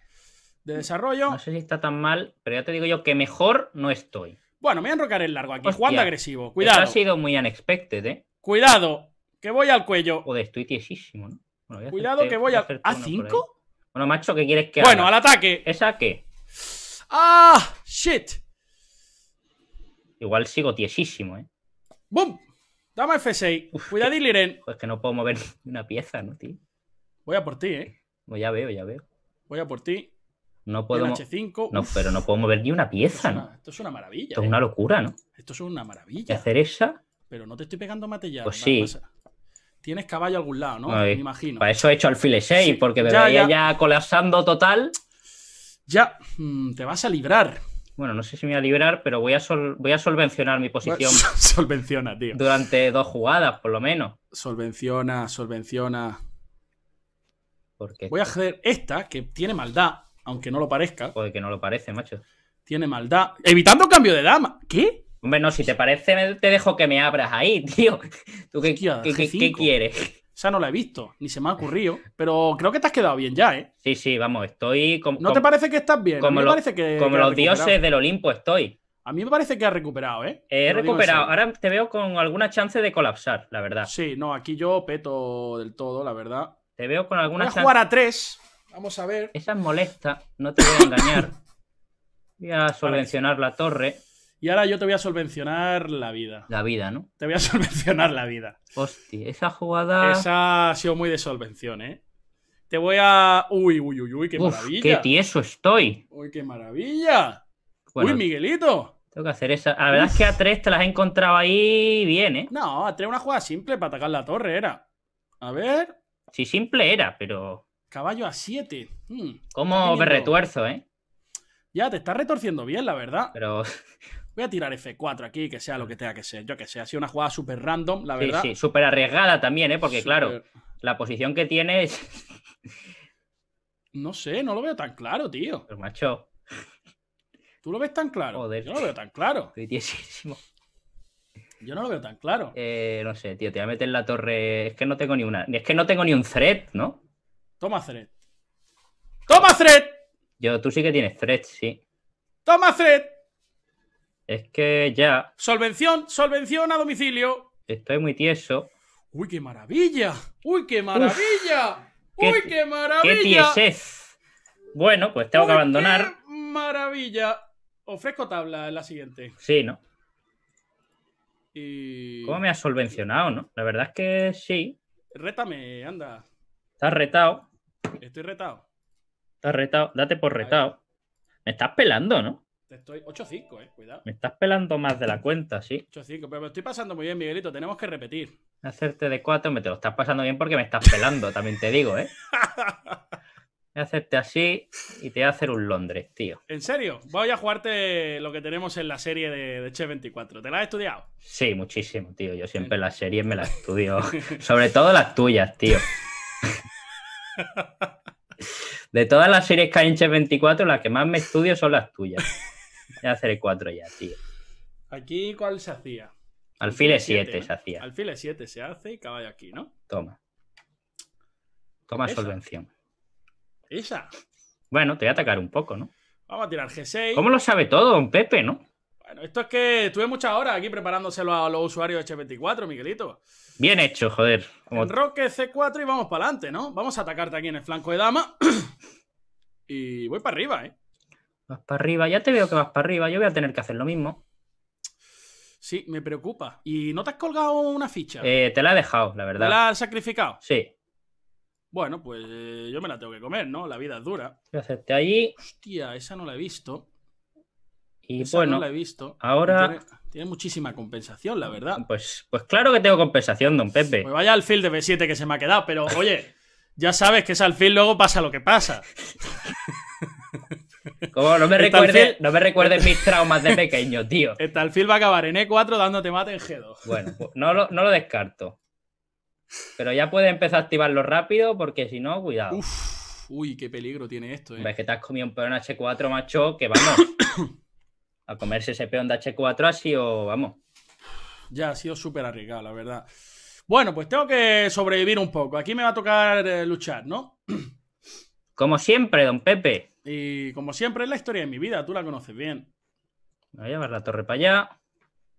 A: de
B: desarrollo. No sé si está tan mal, pero ya te digo yo que mejor no estoy.
A: Bueno, me voy a enrocar el largo aquí, Hostia, jugando agresivo. Cuidado. Eso ha
B: sido muy unexpected, ¿eh? Cuidado, que voy al cuello. Joder, estoy tiesísimo, ¿no? Cuidado que voy, al. ¿A 5? Bueno, macho, ¿qué quieres que haga? Bueno, al ataque. ¿Esa qué? ¡Ah! ¡Shit! Igual sigo tiesísimo, ¿eh? ¡Bum! Dame F6. Cuidado, Liren. Pues que no puedo mover <laughs> una pieza, ¿no, tío? Voy a por ti, ¿eh? Pues ya veo, ya veo. Voy a por ti. No puedo. 5 No, pero no puedo mover ni una pieza, ¿no?
A: Esto es una maravilla. Esto es ¿eh? una locura, ¿no? Esto es una maravilla. ¿Qué hacer esa? Pero no te estoy pegando ya Pues sí. Tienes caballo a algún lado,
B: ¿no? Me imagino. Para eso he hecho alfil 6, porque me ya, veía ya. colapsando total. Ya, mm, te vas a librar. Bueno, no sé si me voy a librar, pero voy a, voy a solvencionar mi posición. <laughs> solvenciona, tío. Durante dos jugadas, por lo menos. Solvenciona,
A: solvenciona. Porque voy a hacer esta, que tiene maldad, aunque no lo
B: parezca. Joder, que no lo parece, macho. Tiene maldad. Evitando cambio de dama. ¿Qué? Hombre, no, si te parece, te dejo que me abras ahí, <laughs> tío. ¿Tú qué quieres? sea, no la he visto, ni se me ha ocurrido. Pero creo que te has quedado bien ya, ¿eh? Sí, sí, vamos, estoy. Como, ¿No te parece
A: que estás bien? Como, parece que, como los dioses del
B: Olimpo estoy. A mí me parece que has recuperado, ¿eh? He recuperado. Ahora te veo con alguna chance de colapsar, la verdad. Sí, no, aquí yo peto del todo, la verdad. Te veo con alguna Voy a jugar a tres. Vamos a ver. Esa es molesta, no te voy a engañar. <laughs> Voy a solvencionar la torre. Y ahora yo te voy a solvencionar la vida. La vida, ¿no?
A: Te voy a solvencionar <laughs> la vida.
B: Hostia, esa jugada.
A: Esa ha sido muy de solvención, ¿eh? Te voy a. Uy, uy, uy, uy, qué Uf, maravilla. Qué
B: tieso estoy.
A: Uy, qué maravilla. uy, Miguelito.
B: Tengo que hacer esa. La verdad es que a tres te las he encontrado ahí bien, ¿eh? No, a tres una jugada simple para atacar la torre era. A ver. Sí, simple era, pero. Caballo a 7. Hmm, ¿Cómo me retuerzo, eh?
A: Ya, te estás retorciendo bien, la verdad. Pero voy a tirar F4 aquí, que sea lo que tenga que ser. Yo que sé, ha sido una jugada súper random, la verdad. Sí, sí, súper
B: arriesgada también, ¿eh? Porque, claro, la posición que tiene no sé, no lo veo tan claro, tío. Pero pues, macho. ¿Tú lo ves tan claro? Joder. Yo no lo veo tan claro. Critiesísimo. Yo no lo veo tan claro. Eh, no sé, tío, te voy a meter en la torre. Es que no tengo ni una. Es que no tengo ni un thread, ¿no? Toma thread. ¡Toma thread! Yo, tú sí que tienes thread, sí. ¡Toma thread! Es que ya. Solvención,
A: solvención a domicilio.
B: Estoy muy tieso. ¡Uy, qué maravilla!
A: ¡Uy, qué maravilla! ¡Uy, qué, maravilla! ¡Qué
B: tiesez! Bueno, pues tengo que abandonar.
A: Qué maravilla! Ofrezco tabla en la siguiente. Sí, ¿no? Y... ¿Cómo
B: me has solvencionado, no? La verdad es que sí.
A: Rétame, anda.
B: Estás retado.
A: Estoy retado.
B: Estás retado. Date por retado. Me estás pelando, ¿no?
A: estoy. 8-5, eh, cuidado.
B: Me estás pelando más de la cuenta, sí. 8-5, pero me estoy pasando muy bien, Miguelito. Tenemos que repetir. Hacerte de 4, me te lo estás pasando bien porque me estás pelando, también te digo, ¿eh? <laughs> Voy a así y te voy a hacer un Londres, tío.
A: ¿En serio? Voy a jugarte lo que tenemos en la serie de, de 24. ¿Te la has estudiado?
B: Sí, muchísimo, tío. Yo siempre las series me las estudio. <laughs> Sobre todo las tuyas, tío. <laughs> De todas las series que hay en Che 24, las que más me estudio son las tuyas. Ya seré 4 ya, tío.
A: Aquí, ¿cuál se hacía?
B: e 7 se hacía.
A: e 7 se hace y caballo aquí, ¿no?
B: Toma. Toma solvención. ¿Esa? Bueno, te voy a atacar un poco, ¿no?
A: Vamos a tirar G6. ¿Cómo
B: lo sabe todo, don Pepe, no?
A: Bueno, esto es que estuve muchas horas aquí preparándoselo a los usuarios de H24, Miguelito.
B: Bien hecho, joder. Como... Enroque
A: C4 y vamos para adelante, ¿no? Vamos a atacarte aquí en el flanco de dama. <coughs> y voy para arriba, ¿eh?
B: Vas para arriba, ya te veo que vas para arriba, yo voy a tener que hacer lo mismo.
A: Sí, me preocupa. ¿Y no te has colgado una ficha? Eh,
B: te la he dejado, la verdad. ¿Te la has sacrificado? Sí.
A: Bueno, pues eh, yo me la tengo que comer, ¿no? La vida es dura. Voy a hacerte ahí Hostia, esa no la he visto.
B: Y bueno, no la he visto. ahora...
A: Tiene, muchísima
B: compensación, la verdad. Pues, pues claro que tengo compensación, don Pepe. Pues vaya alfil de B7 que se me ha quedado,
A: pero oye, ya sabes que al alfil luego pasa lo que pasa. <laughs>
B: no me recuerdes no mis traumas de pequeño, tío. <laughs> Phil va a acabar en E4 dándote mate en G2. Bueno, pues, no, lo, no lo descarto. Pero ya puedes empezar a activarlo rápido porque si no, cuidado. uy, qué peligro tiene esto, eh. Es que te has comido un peón H4, macho, que vamos. <coughs> a comerse ese peón de H4 ha sido, vamos. Ya ha sido súper arriesgado, la verdad. Bueno, pues tengo que sobrevivir un poco.
A: Aquí me va a tocar eh, luchar,
B: ¿no? Como siempre, don Pepe.
A: Y como siempre, es la historia de mi vida, tú la conoces bien.
B: Voy a llevar la torre para allá.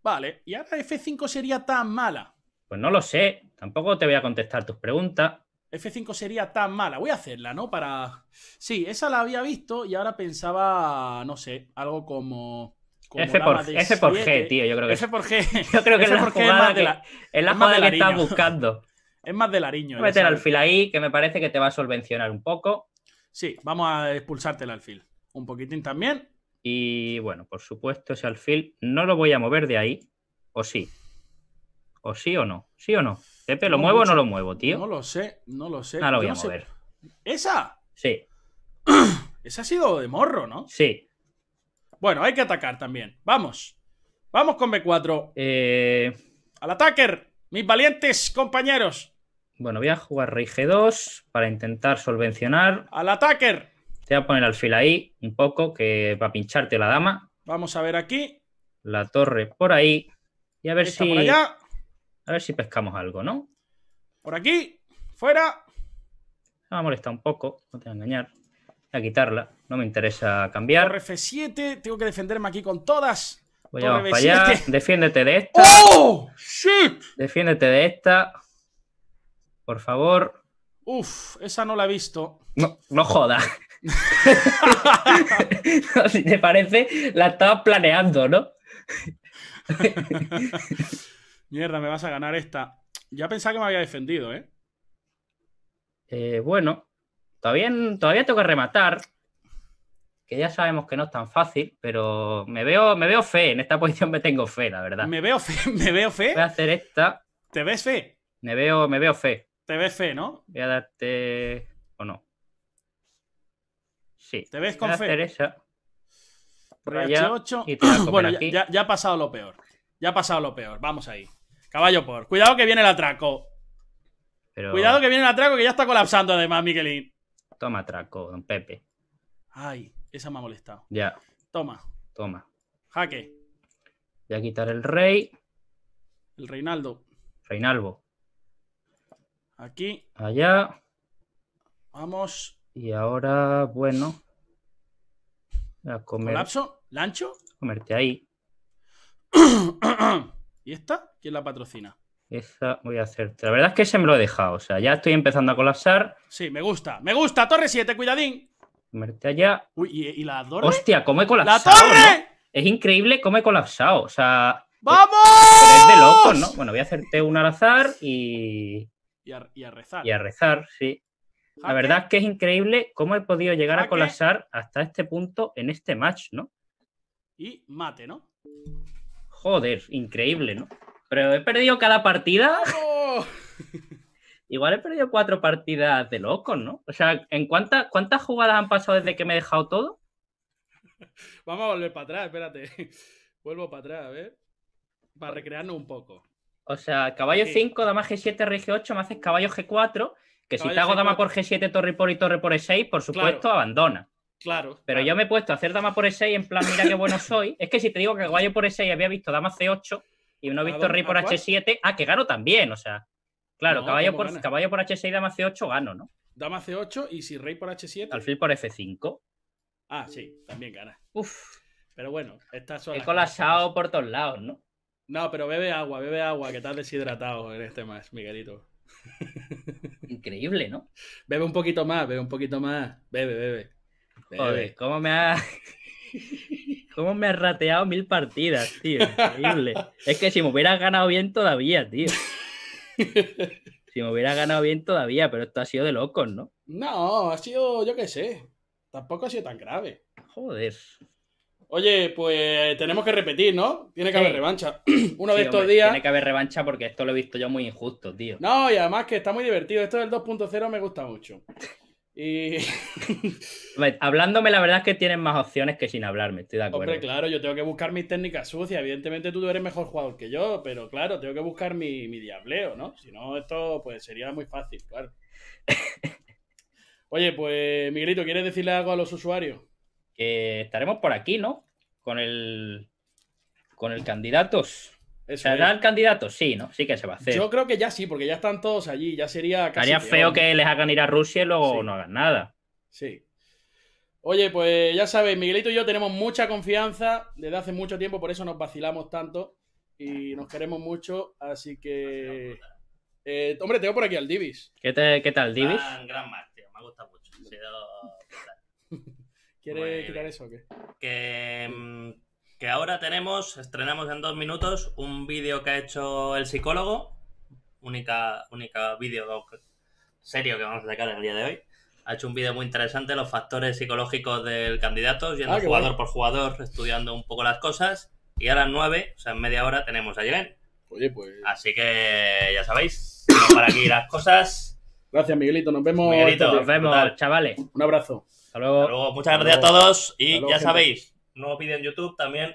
A: Vale, ¿y ahora F5 sería tan mala? Pues no lo sé, tampoco te voy a contestar tus
B: preguntas.
A: F5 sería tan mala, voy a hacerla, ¿no? Para... Sí, esa la había visto y ahora pensaba, no sé, algo como... F, por, G, tío, yo creo que... F por
B: G. <laughs> Yo creo que es la jugada que, la... es la que estás buscando. <laughs> Es más de Lariño. Meter al ahí, que me parece que te va a solvencionar un poco. Sí, vamos a expulsarte el alfil. Un poquitín también. Y bueno, por supuesto, ese alfil no lo voy a mover de ahí. ¿O sí? ¿O sí o no? ¿Sí o no? Pepe, ¿lo muevo o no lo muevo, tío? No lo sé,
A: no lo sé. No ah, lo voy a mover. ¿Esa? Sí. <clears throat> Esa ha sido de morro, ¿no? Sí. Bueno, hay que atacar también. Vamos. Vamos con B4.
B: Eh. Al ataque, mis valientes compañeros. Bueno, voy a jugar rey G2 para intentar solvencionar. ¡Al attacker! Te voy a poner alfil ahí un poco, que va a pincharte la dama. Vamos a ver aquí. La torre por ahí. Y a ver si. A ver si pescamos algo, ¿no? Por aquí. Fuera. Me va a molestar un poco, no te voy a engañar. Voy a quitarla. No me interesa cambiar. Torre F7. Tengo que defenderme aquí con todas. Voy a allá. Defiéndete de esta. ¡Oh! ¡Shit! Defiéndete de esta. Por favor.
A: Uf, esa no la he visto.
B: No, no joda. <laughs> <laughs> si te parece, la estaba planeando, ¿no?
A: Mierda, me vas a ganar esta. Ya pensaba que me había defendido, ¿eh?
B: eh bueno, todavía, todavía tengo que rematar. Que ya sabemos que no es tan fácil, pero me veo, me veo fe. En esta posición me tengo fe, la verdad. ¿Me veo fe? <laughs> ¿Me veo fe? Voy a hacer esta. ¿Te ves fe? Me veo, me veo fe. Te ves fe, ¿no? Voy a darte. ¿O no? Sí. ¿Te ves con fe? Teresa
A: <clears throat> ya,
B: ha pasado lo peor. Ya ha
A: pasado lo peor. Vamos ahí. Caballo por. Cuidado que viene el atraco. Cuidado que viene el
B: atraco que ya está colapsando además, Miquelín. Toma atraco, don Pepe.
A: Ay, esa me ha molestado. Ya. Toma. Toma. Jaque.
B: Voy a quitar el rey.
A: El Reinaldo. Reinaldo. Aquí.
B: Allá.
A: Vamos.
B: Y ahora, bueno. A comer. ¿Colapso? ¿Lancho? Comerte ahí.
A: <clears throat> ¿Y esta? ¿Quién la patrocina?
B: Esa voy a hacerte. La verdad es que se me lo he dejado. O sea, ya estoy empezando a colapsar.
A: Sí, me gusta. Me gusta. Torre 7, cuidadín.
B: Comerte allá.
A: Uy, ¿y, la torre?
B: Hostia, he colapsado. ¡La torre! Es increíble cómo he colapsado. O sea. ¡Vamos! es de locos, ¿no? Bueno, voy a hacerte un al azar y.
A: Y a, rezar. Y a
B: rezar, sí. La verdad es que es increíble cómo he podido llegar a colapsar hasta este punto en este match, ¿no?
A: Y mate, ¿no?
B: Joder, increíble, ¿no? Pero he perdido cada partida. <laughs> Igual he perdido cuatro partidas de locos, ¿no? O sea, ¿en cuántas, cuántas jugadas han pasado desde que me he dejado todo?
A: <laughs> Vamos a volver para atrás, espérate. <laughs> Vuelvo para atrás, a ver. Para recrearnos un poco.
B: O sea, caballo 5, dama G7, rey G8, me haces mm. caballo G4, que si te hago dama por G7, torre por y torre por E6, por supuesto, abandona. Claro. Pero yo me he puesto a hacer dama por E6 en plan, mira qué bueno soy. es que si te digo que caballo por E6 había visto dama C8 y no he visto rey por H7, ah, que gano también, o sea. Claro, caballo, por, caballo por H6, dama C8, gano, ¿no?
A: Dama C8 y si rey por H7. Alfil
B: por F5.
A: Ah, sí, también gana. Uf. Pero bueno, estas son. He colapsado por todos lados, ¿no? No, pero bebe agua, bebe agua, que estás deshidratado en este más, Miguelito. <laughs> Increíble, ¿no? Bebe un poquito más, bebe un poquito más. Bebe, bebe. Joder, ¿cómo me ha.
B: <laughs> ¿Cómo me ha rateado mil partidas, tío? Increíble. es que si me hubieras ganado bien todavía, tío. <laughs> Si me hubieras ganado bien todavía, pero esto ha sido de locos, ¿no?
A: No, ha sido, yo qué sé. Tampoco ha sido tan grave. Joder. Oye, pues tenemos que repetir, ¿no? Tiene que haber revancha. <clears throat>
B: Uno de estos días. Tiene que haber revancha porque esto lo he visto yo muy injusto, tío. No, y además
A: que está muy divertido. Esto del 2.0 me gusta mucho. Y...
B: <laughs> Hablándome, la verdad es que tienes más opciones que sin hablarme, estoy de acuerdo. Hombre,
A: claro, yo tengo que buscar mis técnicas sucias. Evidentemente tú eres mejor jugador que yo, pero claro, tengo que buscar mi, mi diableo, ¿no? Si no, esto pues sería muy fácil, claro. <laughs>
B: Oye, pues Miguelito, ¿quieres decirle algo a los usuarios? Eh, estaremos por aquí, ¿no? Con el, con el candidatos. ¿Será el candidato? Sí, ¿no? Sí que se va a hacer. Yo
A: creo que ya sí, porque ya están todos allí. Ya sería casi. feo que
B: les hagan ir a Rusia y luego no hagan nada. Sí.
A: Oye, pues ya sabéis, Miguelito y yo tenemos mucha confianza desde hace mucho tiempo, por eso nos vacilamos tanto y nos queremos mucho. Así que. Eh, hombre, tengo por aquí al Divis. ¿Qué, tal, Divis? Gran,
B: gran Me ha gustado mucho. Ha <laughs> ¿Quiere pues, quitar eso o qué? Que, mm, que ahora tenemos, estrenamos en dos minutos un vídeo que ha hecho el psicólogo, única, única vídeo serio que vamos a sacar el día de hoy. Ha hecho un vídeo muy interesante, los factores psicológicos del candidato, yendo ah, jugador por jugador, estudiando un poco las cosas. Y a las nueve, o sea, en media hora, tenemos a Jelen Oye, pues. Así que ya sabéis, para aquí las cosas. Gracias,
A: Miguelito. Nos vemos. Miguelito, nos vemos,
B: chavales. Un abrazo. Hasta luego. Muchas gracias a todos y ya sabéis, no en YouTube también